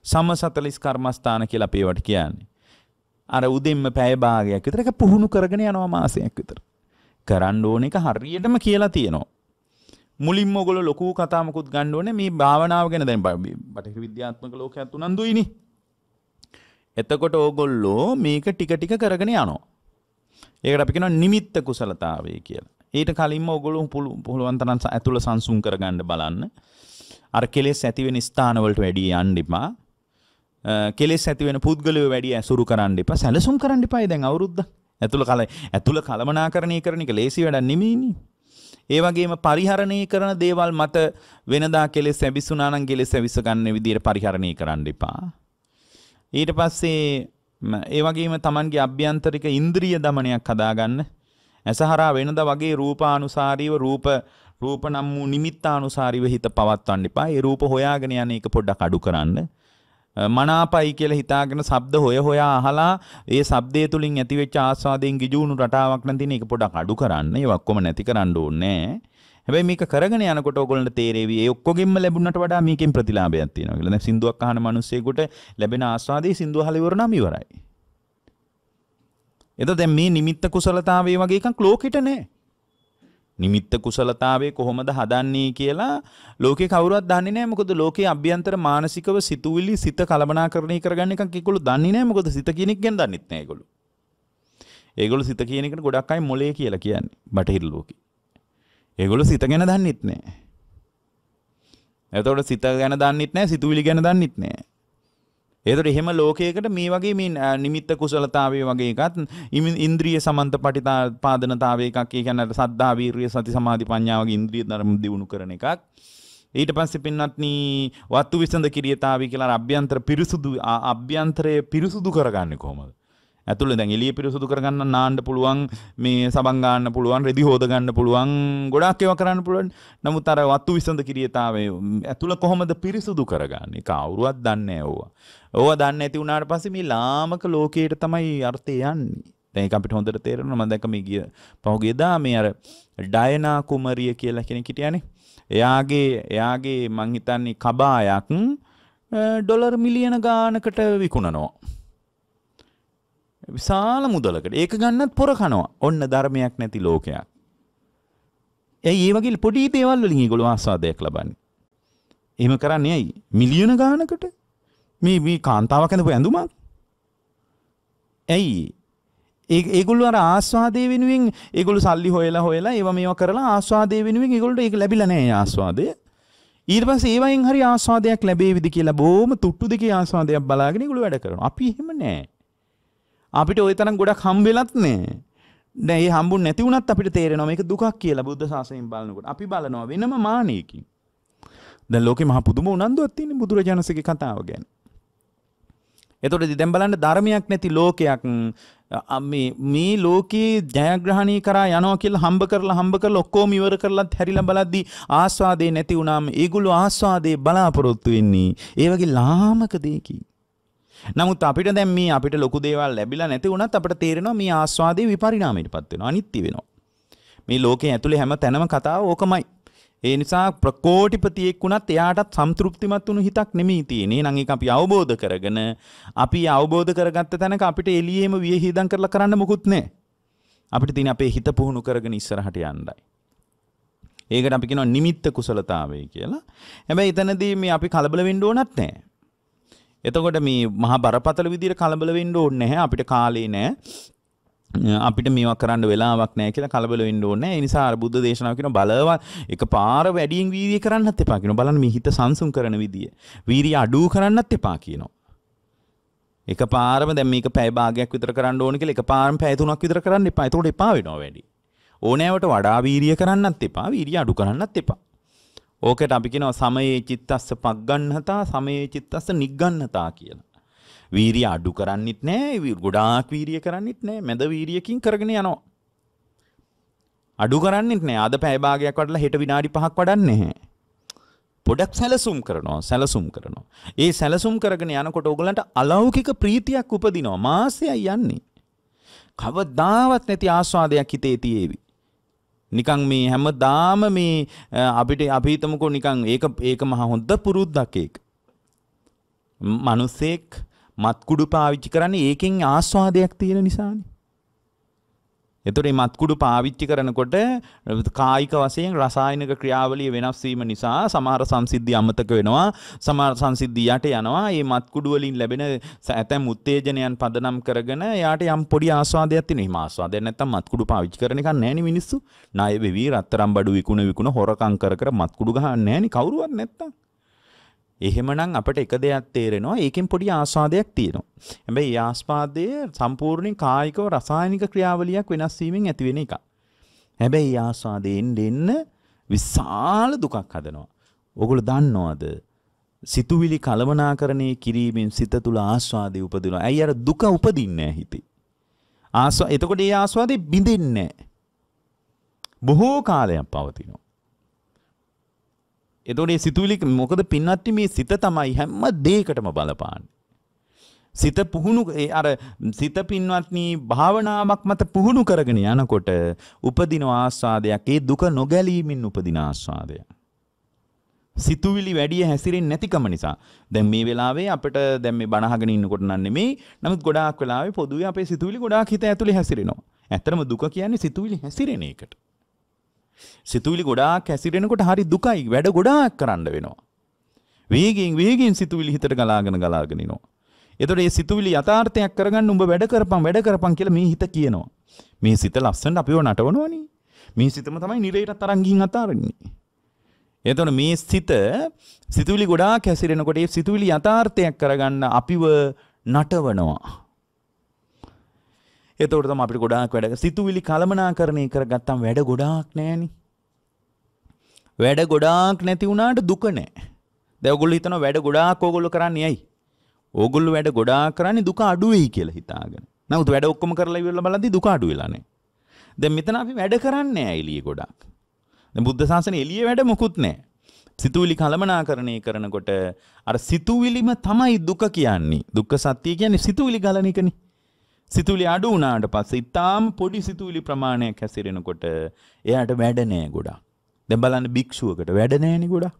සම 40 කර්මස්ථාන කියලා අපි ඒවට කියන්නේ. අර උදෙන්ම පැය භාගයක් විතර එක පුහුණු කරගෙන යනවා මාසයක් විතර. කරන්න ඕන එක හරියටම කියලා තියෙනවා. මුලින්ම ඔගොල්ලෝ ලොකු කතාවකුත් ගන්න ඕනේ මේ භාවනාව ගැන දැන් බටහිර විද්‍යාත්මක ලෝකයක් උනන්දුයිනේ. එතකොට ඕගොල්ලෝ මේක ටික ටික කරගෙන යනවා. ඒකට අපි කියනවා නිමිත්ත කුසලතාවය කියලා. ඊට කලින්ම ඕගොල්ලෝ පුළුවන් තරම් ඇතුළ සංසුන් කරගන්න බලන්න. අර කෙලෙස් ඇති වෙන ස්ථානවලට වැඩි යන්න එපා. කෙලෙස් ඇති වෙන පුද්ගලයෝ වැඩි ඇසුරු කරන්න එපා. සැලසුම් කරන්න එපායි දැන් අවුරුද්ද. ඇතුළ කල ඇතුළ කලමනාකරණය කරන එක ලේසි වැඩක් නෙමෙයිනේ. ඒ වගේම පරිහරණය කරන දේවල් මත වෙනදා කෙලෙස් ඇවිස්සුනා නම් කෙලෙස් ඇවිස්ස ගන්න විදියට පරිහරණය කරන්න එපා. ඊට පස්සේ ඒ වගේම Tamanගේ අභ්‍යන්තරික ඉන්ද්‍රිය দমনයක් හදාගන්න ඇසහරා වෙනද වගේ රූපානුසාරීව රූප රූප නම් වූ නිමිත්තානුසාරීව හිත පවත්වන්න එපා. ඒ රූප හොයාගෙන යන එක පොඩ්ඩක් අඩු කරන්න. මනාපයි කියලා හිතාගෙන ශබ්ද හොය හොයා අහලා ඒ ශබ්දය තුලින් ඇතිවෙච්ච ආස්වාදයෙන් ගිජුණු රටාවක් නම් තියෙන එක පොඩක් අඩු කරන්න. ඒක ඔක්කොම නැති කරන්න ඕනේ නෑ. හැබැයි මේක කරගෙන යනකොට ඔයගොල්ලන්ට තේරෙවි ඒ ඔක්කොගෙම ලැබුණට වඩා මේකෙන් ප්‍රතිලාභයක් තියෙනවා කියලා. දැන් සින්දුවක් අහන මිනිස්සෙකුට ලැබෙන ආස්වාදේ සින්දුව අහලා ඉවර නම් ඉවරයි. එතකොට දැන් මේ නිමිත්ත කුසලතාවය වගේ එකක් ලෝකෙට නැහැ. නිමිත්ත කුසලතාවේ කොහොමද හදන්නේ කියලා ලෝකේ කවුරුවත් දන්නේ නැහැ මොකද ලෝකේ අභ්‍යන්තර මානසිකව සිතුවිලි සිත කලබනාකරණය කරගන්න එකක් ඒගොල්ලෝ දන්නේ නැහැ මොකද සිත කියන එක ගැන දන්නෙත් නැහැ ඒගොල්ලෝ. ඒගොල්ලෝ සිත කියන එකට ගොඩක් අය මොලේ කියලා කියන්නේ බටහිර ලෝකේ. ඒගොලු සිත ගැන දන්නෙත් නෑ. එතකොට සිත ගැන දන්නෙත් නෑ, සිතුවිලි ගැන දන්නෙත් නෑ. ඒතකොට එහෙම ලෝකයකට මේ වගේ මේ නිමිත්ත කුසලතාවය වගේ එකත් ඉන්ද්‍රිය සමන්ත පටිතා පාදනතාවය එකක් ඒ කියන්නේ සද්ධා වීරිය සති සමාධි ප්‍රඥා වගේ ඉන්ද්‍රිය ධර්ම දියුණු කරන එකක්. ඊට පස්සේ පින්නත්නි වත්තු විසඳ කිරියතාවය කියලා අභ්‍යන්තර පිරිසුදු අභ්‍යන්තරය පිරිසුදු කරගන්නේ කොහොමද? ඇතුළ දැන් එළිය පිරිසුදු කරගන්න නාන්න පුළුවන් මේ සබන් ගන්න පුළුවන් රෙදි හොද ගන්න පුළුවන් ගොඩාක් ඒවා කරන්න පුළුවන් නමුත් අර වතු විසඳ කිරියතාවය ඇතුළ කොහොමද පිරිසුදු කරගන්නේ කවුරුවත් දන්නේ ඕවා ඕවා දන්නේ නැති වුණාට පස්සේ මේ ලාමක ලෝකයට තමයි අර්ථය යන්නේ දැන් ඒක අපිට හොඳට තේරෙනවා මම දැක මේ ගිය පහුගියදා මේ අර ඩයනා කුමරිය කියලා කෙනෙක් හිටියානේ එයාගේ එයාගේ මං හිතන්නේ කබායක් ඩොලර් මිලියන ගානකට විකුණනවා විශාල මුදලකට ඒක ගන්නත් පොර කනවා ඔන්න ධර්මයක් නැති ලෝකයක්. ඇයි ඒ වගේ පොඩි දේවල් වලින් ඒගොල්ලෝ ආස්වාදයක් ලබන්නේ. එහෙම කරන්නේ ඇයි? මිලියන ගානකට මේ මේ කාන්තාවක් ඇඳපු ඇඳුමක්. ඇයි? ඒ ඒගොල්ලෝ අර ආස්වාදයේ වෙනුවෙන් ඒගොල්ලෝ සල්ලි හොයලා හොයලා ඒවා මේවා කරලා ආස්වාදයේ වෙනුවෙන් ඒගොල්ලෝ ඒක ලැබිලා නැහැ ආස්වාදය. ඊට පස්සේ ඒවයින් හරි ආස්වාදයක් ලැබේවිද කියලා බොහොම තුට්ටු දෙකේ ආස්වාදයක් බලාගෙන ඒගොල්ලෝ වැඩ කරනවා. අපි එහෙම නැහැ. අපිට ඔය තරම් ගොඩක් හම්බෙලත් නෑ. දැන් මේ හම්බුන් නැති වුණත් අපිට තේරෙනවා මේක දුකක් කියලා බුද්ධ ශාසනයෙන් බලනකොට. අපි බලනවා වෙනම මානෙකින්. දැන් ලෝකේ මහ පුදුම උනන්දුවක් තියෙන බුදුරජාණන්සේගේ කතාව ගැන. එතකොට දැන් බලන්න ධර්මයක් නැති ලෝකයක් මේ මේ ලෝකේ ජයග්‍රහණී කරා යනවා කියලා හම්බ කරලා හම්බ කරලා ඔක්කොම ඉවර කරලත් හැරිලා බලද්දී ආස්වාදේ නැති වුණාම ඒගොල්ලෝ ආස්වාදේ බලාපොරොත්තු වෙන්නේ. ඒ වගේ ලාමක දෙයකින්. නමුත් අපිට දැන් මේ අපිට ලොකු දේවල් ලැබිලා නැති වුණත් අපිට තේරෙනවා මේ ආස්වාදේ විපරිණාමයටපත් වෙනවා අනිත්‍ය වෙනවා. මේ ලෝකේ ඇතුලේ හැම තැනම කතාව ඕකමයි. ඒ නිසා ප්‍රකෝටිපතියෙක් වුණත් එයාටත් සම්තෘප්තිමත් වුණු හිතක් නෙමෙයි තියෙන්නේ. නං ඒක අපි අවබෝධ කරගෙන අපි අවබෝධ කරගත්ත තැනක අපිට එළියෙම වියහිදම් කරලා කරන්න මොකුත් නැහැ. අපිට තියෙන අපේ හිත පුහුණු කරගෙන ඉස්සරහට යන්නයි. ඒකට අපි කියනවා නිමිත්ත කුසලතාවය කියලා. හැබැයි එතනදී මේ අපි කලබල වෙන්න ඕනත් නැහැ. එතකොට මේ මහා බරපතල විදිහට කලබල වෙන්න ඕනේ නැහැ අපිට කාලේ නැහැ අපිට මේවා කරන්න වෙලාවක් නැහැ කියලා කලබල වෙන්න ඕනේ නැහැ. ඒ නිසා අර බුද්ධ දේශනාව කියන බලවත් එක පාර වැඩියෙන් වීර්ය කරන්නත් එපා කියනවා. බලන්න මේ හිත සංසුන් කරන විදිය. වීර්ය අඩු කරන්නත් එපා කියනවා. එක පාරම දැන් මේක පැය භාගයක් විතර කරන්න ඕන කියලා එක පාරම පැය තුනක් විතර කරන්න එපා. එතකොට එපා වෙනවා වැඩි. ඕනෑවට වඩා වීර්ය කරන්නත් එපා. වීර්ය අඩු කරන්නත් එපා. ඕකට අපි කියනවා සමයේ චිත්තස්ස පග්ගන්නතා සමයේ චිත්තස්ස නිග්ගන්නතා කියලා. වීරිය අඩු කරන්නෙත් නෑ, ගොඩාක් වීරිය කරන්නෙත් නෑ, මැද වීරියකින් කරගෙන යනවා. අඩු කරන්නෙත් නෑ. අද පැය භාගයක් වඩලා හෙට විනාඩි 5ක් වඩන්නේ නැහැ. පොඩක් සැලසුම් කරනවා සැලසුම් කරනවා. ඒ සැලසුම් කරගෙන යනකොට ඔයගලන්ට අලෞකික ප්‍රීතියක් උපදිනවා. මාසයයි යන්නේ. කවදාවත් නැති ආස්වාදයක් හිතේ තියේවි. නිකන් මේ හැමදාම මේ අපිට අපි හිතමුකෝ නිකන් ඒක ඒක මහා හොඳ පුරුද්දක් ඒක. මිනිස්සෙක් මත්කුඩු පාවිච්චි කරන්නේ ඒකෙන් ආස්වාදයක් තියෙන නිසානේ. එතකොට මේ මත්කුඩු පාවිච්චි කරනකොට කායික වශයෙන් රසායනික ක්‍රියාවලිය වෙනස් වීම නිසා සමහර සංසිද්ධි අමතක වෙනවා. සමහර සංසිද්ධි යට යනවා. මේ මත්කුඩු වලින් ලැබෙන ඇතැම් උත්තේජනයන් පදනම් කරගෙන එයාට යම් පොඩි ආස්වාදයක් තියෙනවා. මේ ආස්වාදයක් නැත්තම් මත්කුඩු පාවිච්චි කරන එකක් නැහැ මිනිස්සු. ණය වෙවි රත්තරම් බඩු විකුණ විකුණ හොරකම් කර කර මත්කුඩු ගහන්නේ නැහැ නේ කවුරුවත් නැත්තම්. එහෙමනම් අපට එක දෙයක් තේරෙනවා ඒකෙන් පොඩි ආස්වාදයක් තියෙනවා. හැබැයි ඒ ආස්වාදය සම්පූර්ණයෙන් කායිකව රසායනික ක්‍රියාවලියක් වෙනස් වීමෙන් ඇතිවෙන එකක්. හැබැයි ඒ ආස්වාදයෙන් දෙන්න විශාල දුකක් හදනවා. ඕගොල්ලෝ දන්නවද? සිතුවිලි කලමනාකරණය කිරීමෙන් සිත තුළ ආස්වාදය උපදිනවා. ඇයි අර දුක උපදින්නේ හිතේ. ආස්වා එතකොට ඒ ආස්වාදේ බිඳින්නේ නැහැ. බොහෝ කාලයක් පවතිනවා. එතකොට මේ සිතුවිලි මොකද පින්වත්නි මේ සිත තමයි හැම දෙයකටම බලපාන්නේ. සිත පුහුණු අර සිත පින්වත්නි භාවනාවක් මත පුහුණු කරගෙන යනකොට උපදින ආස්වාදයක් ඒ දුක නොගැලීමින් උපදින ආස්වාදය. සිතුවිලි වැඩි හැසිරෙන්නේ නැතිකම නිසා දැන් මේ වෙලාවේ අපිට දැන් මේ බණ අහගෙන ඉන්නකොට නම් නෙමෙයි නමුත් ගොඩාක් වෙලාවේ පොදුවේ අපේ සිතුවිලි ගොඩාක් හිත ඇතුලේ හැසිරෙනවා. ඇත්තටම දුක කියන්නේ සිතුවිලි හැසිරෙන එකට. සිතුවිලි ගොඩාක් හැසිරෙනකොට හරි දුකයි වැඩ ගොඩාක් කරන්න වෙනවා. වේගයෙන් වේගයෙන් සිතුවිලි හිතට ගලාගෙන ගලාගෙන එනවා. එතකොට මේ සිතුවිලි යථාර්ථයක් කරගන්න උඹ වැඩ කරපන් වැඩ කරපන් කියලා මේ හිත කියනවා. මේ සිත ලස්සනට අපිව නටවනවනේ. මේ සිතම තමයි නිරේටත් අරන් ගින් අතාරින්නේ. එතකොට මේ සිත සිතුවිලි ගොඩාක් හැසිරෙනකොට ඒ සිතුවිලි යථාර්ථයක් කරගන්න අපිව නටවනවා. එතවට තම අපි ගොඩාක් වැඩ සිතුවිලි කළමනාකරණය කරගත්තම් වැඩ ගොඩාක් නෑනි. වැඩ ගොඩාක් නැති වුණාට දුක නෑ. දැවගොල්ල හිතන වැඩ ගොඩාක් ඕගොල්ලො කරන්න යයි. ඕගොල්ල වැඩ ගොඩා කරන්නේ දුක අඩුවෙයි කියලා හිතාගෙන. නමුත් වැඩ ඔක්කොම කරලා ඉවරලා බලද්දි දුක අඩු වෙලා නෑ. දැන් මෙතන අපි වැඩ කරන්නේ නෑ එළියේ ගොඩාක්. දැන් බුද්ධ ශාසනය එළියේ වැඩ මොකුත් නෑ. සිතුවිලි කළමනාකරණය කරනකොට අර සිතුවිලිම තමයි දුක කියන්නේ. දුක්ඛ සත්‍ය කියන්නේ සිතුවිලි ගලන එකනේ. සිතුවිලි අඩු වුණාට පස්සේ ඊටාම් පොඩි සිතුවිලි ප්‍රමාණයක් හැසිරෙනකොට එයාට වැඩ නෑ ගොඩක්. දැන් බලන්න භික්ෂුවකට වැඩ නෑනේ ගොඩක්.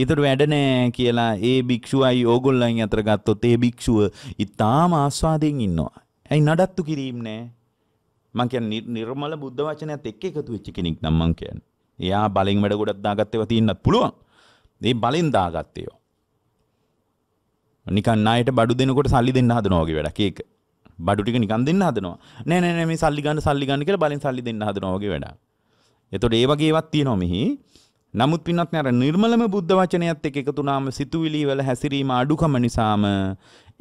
ඊතර වැඩ නෑ කියලා ඒ භික්ෂුවයි ඕගොල්ලන් අතර ගත්තොත් ඒ භික්ෂුව ඊටාම ආස්වාදයෙන් ඉන්නවා. ඇයි නඩත්තු කිරීම නෑ? මං කියන්නේ නිර්මල බුද්ධ වචනයත් එක්ක එකතු වෙච්ච කෙනෙක් නම් මං කියන්නේ. එයා බලෙන් වැඩ ගොඩක් දාගත්තේවා තියෙන්නත් පුළුවන්. මේ බලෙන් දාගත්තේවා. නිකන් අයට බඩු දෙනකොට සල්ලි දෙන්න හදනවාගේ වැඩක් ඒක. බඩු ටික නිකන් දෙන්න හදනවා. නෑ නෑ නෑ මේ සල්ලි ගන්න සල්ලි ගන්න කියලා බලෙන් සල්ලි දෙන්න හදනවාගේ වැඩක්. එතකොට ඒ වගේ ඒවත් තියෙනවා මෙහි. නමුත් පින්වත්නි අර නිර්මලම බුද්ධ වචනයත් එක්ක එකතු වුණාම සිතුවිලි වල හැසිරීම අඩුකම නිසාම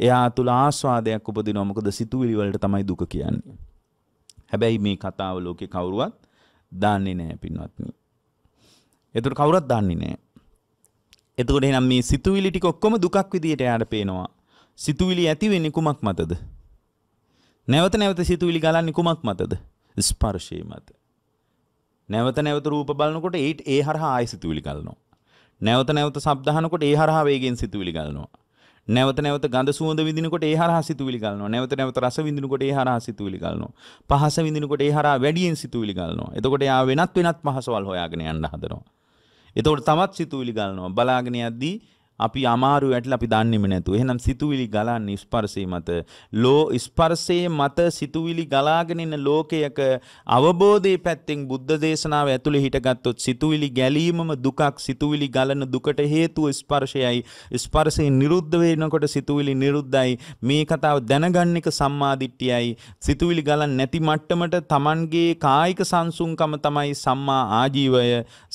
එයා තුල ආස්වාදයක් උපදිනවා. මොකද සිතුවිලි වලට තමයි දුක කියන්නේ. හැබැයි මේ කතාව ලෝකේ කවුරුවත් දන්නේ නැහැ පින්වත්නි. ඒතර කවුරුත් දන්නේ නැහැ. එතකොට එහෙනම් මේ සිතුවිලි ටික ඔක්කොම දුකක් විදියට යාට පේනවා. සිතුවිලි ඇති වෙන්නේ කුමක් මතද? නැවත නැවත සිතුවිලි ගලන්නේ කුමක් මතද? ස්පර්ශයේ මත. නැවත නැවත රූප බලනකොට ඒ ඒ හරහා ආය සිතුවිලි ගලනවා. නැවත නැවත ශබ්ද අහනකොට ඒ හරහා වේගෙන් සිතුවිලි ගලනවා. නැවත නැවත ගඳ සුවඳ විඳිනකොට ඒ හරහා සිතුවිලි ගලනවා. නැවත නැවත රස විඳිනකොට ඒ හරහා සිතුවිලි ගලනවා. පහස විඳිනකොට ඒ හරහා වැඩියෙන් සිතුවිලි ගලනවා. එතකොට යා වෙනත් වෙනත් පහසවල් හොයාගෙන යන්න හදනවා. එතකොට තමත් සිතුවිලි ගලනවා. බලාගෙන යද්දී අපි අමාරු ඇටල අපි දන්නෙම නැතු. එහෙනම් සිතුවිලි ගලන්නේ ස්පර්ශය මත. ලෝ ස්පර්ශයේ මත සිතුවිලි ගලාගෙන ඉන්න ලෝකයක අවබෝධයේ පැත්තෙන් බුද්ධ දේශනාව ඇතුලේ හිටගත්තොත් සිතුවිලි ගැලීමම දුකක්. සිතුවිලි ගලන දුකට හේතුව ස්පර්ශයයි. ස්පර්ශයෙන් නිරුද්ධ වෙනකොට සිතුවිලි නිරුද්ධයි. මේ කතාව දැනගන්න එක සම්මාදිට්ඨියයි. සිතුවිලි ගලන්නේ නැති මට්ටමට Tamanගේ කායික සංසුන්කම තමයි සම්මා ආජීවය.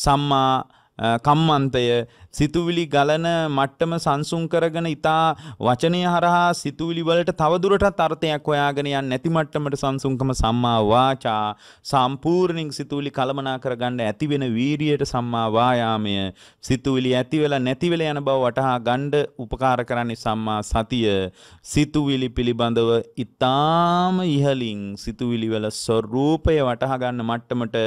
සම්මා කම්මන්තය සිතුවිලි ගලන මට්ටම සංසුන් කරගෙන ඉතා වචනය හරහා සිතුවිලි වලට තවදුරටත් අර්ථයක් හොයාගෙන යන්නේ නැති මට්ටමට සංසුන්කම සම්මා වාචා සම්පූර්ණින් සිතුවිලි කලමනා කරගන්න ඇති වෙන වීරියට සම්මා වායාමය සිතුවිලි ඇති වෙලා නැති වෙලා යන බව වටහා ගන්න උපකාර කරන්නේ සම්මා සතිය සිතුවිලි පිළිබඳව ඉතාම ඉහලින් සිතුවිලි වල ස්වરૂපය වටහා ගන්න මට්ටමට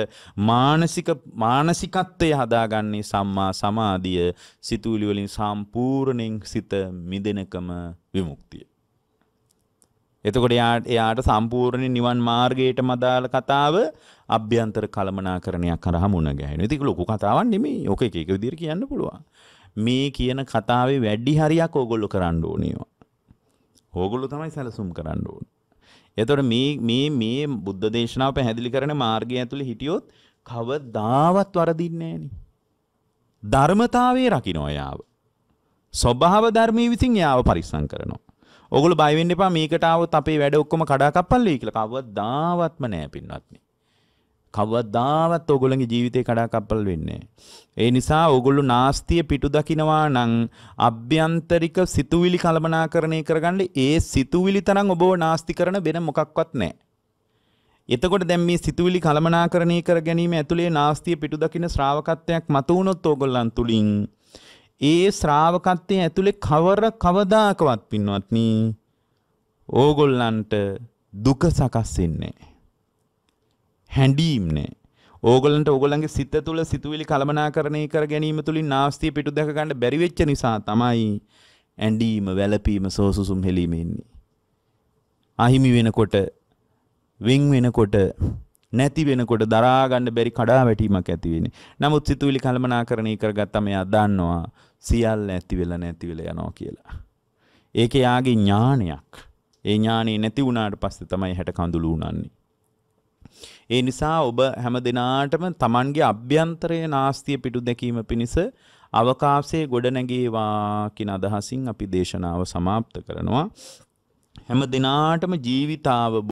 මානසික මානසිකත්වය හදාගන්නේ සම්මා සමාධිය සිතුවිලි වලින් සම්පූර්ණයෙන් සිත මිදෙනකම විමුක්තිය. එතකොට එයාට සම්පූර්ණයෙන් නිවන් මාර්ගයටම අදාළ කතාව අභ්‍යන්තර කළමනාකරණයක් කරා මුණ ගැහෙනවා. ඉතින් ඒක ලොකු කතාවක් නෙමෙයි. ඕක එක එක විදිහට කියන්න පුළුවන්. මේ කියන කතාවේ වැඩි හරියක් ඕගොල්ලෝ කරන්න ඕනේ. ඕගොල්ලෝ තමයි සැලසුම් කරන්න ඕනේ. එතකොට මේ මේ මේ බුද්ධ දේශනාව පැහැදිලි කරන මාර්ගය ඇතුලේ හිටියොත් කවදාවත් වරදින්නේ නැහැ නේ. ධර්මතාවයේ රකින්නෝ යාව. ස්වභාව ධර්මයේ විසින් යාව පරිස්සම් කරනවා. ඔගොල්ලෝ බය වෙන්න එපා මේකට આવොත් අපේ වැඩ ඔක්කොම කඩා කප්පල්ලුයි කියලා කවදාවත්ම නෑ පින්වත්නි. කවදාවත් ඔගොල්ලන්ගේ ජීවිතේ කඩාකප්පල් වෙන්නේ ඒ නිසා ඔගොල්ලෝ නාස්තිය පිටු දකිනවා නම් අභ්‍යන්තරික සිතුවිලි කළමනාකරණය කරගන්න ඒ සිතුවිලි තරම් ඔබව නාස්ති කරන වෙන මොකක්වත් නැහැ. එතකොට දැන් මේ සිතුවිලි කලමනාකරණය කර ගැනීම ඇතුලේ නාස්තිය පිටු දකින්න ශ්‍රාවකත්වයක් මත වුණොත් ඕගොල්ලන් තුලින් ඒ ශ්‍රාවකත්වයේ ඇතුලේ කවර කවදාකවත් පින්වත්නි ඕගොල්ලන්ට දුක සකස් වෙන්නේ හැඬීම් නෑ ඕගොල්ලන්ට ඕගොල්ලන්ගේ සිත තුළ සිතුවිලි කළමනාකරණය කර ගැනීම තුළින් නාස්තිය පිටු දැක ගන්න බැරි වෙච්ච නිසා තමයි ඇඬීම, වැළපීම, සෝසුසුම් හෙලීම එන්නේ. අහිමි වෙනකොට වෙන් වෙනකොට නැති වෙනකොට දරා ගන්න බැරි කඩාවැටීමක් ඇති වෙන්නේ. නමුත් සිතුවිලි කලමනාකරණය කරගත්තම එයා දන්නවා සියල්ල ඇති වෙලා නැති වෙලා යනවා කියලා. ඒක එයාගේ ඥානයක්. ඒ ඥානෙ නැති වුණාට පස්සේ තමයි හැට කඳුළු උනන්නේ. ඒ නිසා ඔබ හැම දිනාටම Tamanගේ අභ්‍යන්තරයේ නාස්තිය පිටු දැකීම පිණිස අවකාශයේ ගොඩනැගේවා කියන අදහසින් අපි දේශනාව સમાપ્ત කරනවා. හැම දිනාටම ජීවිතාව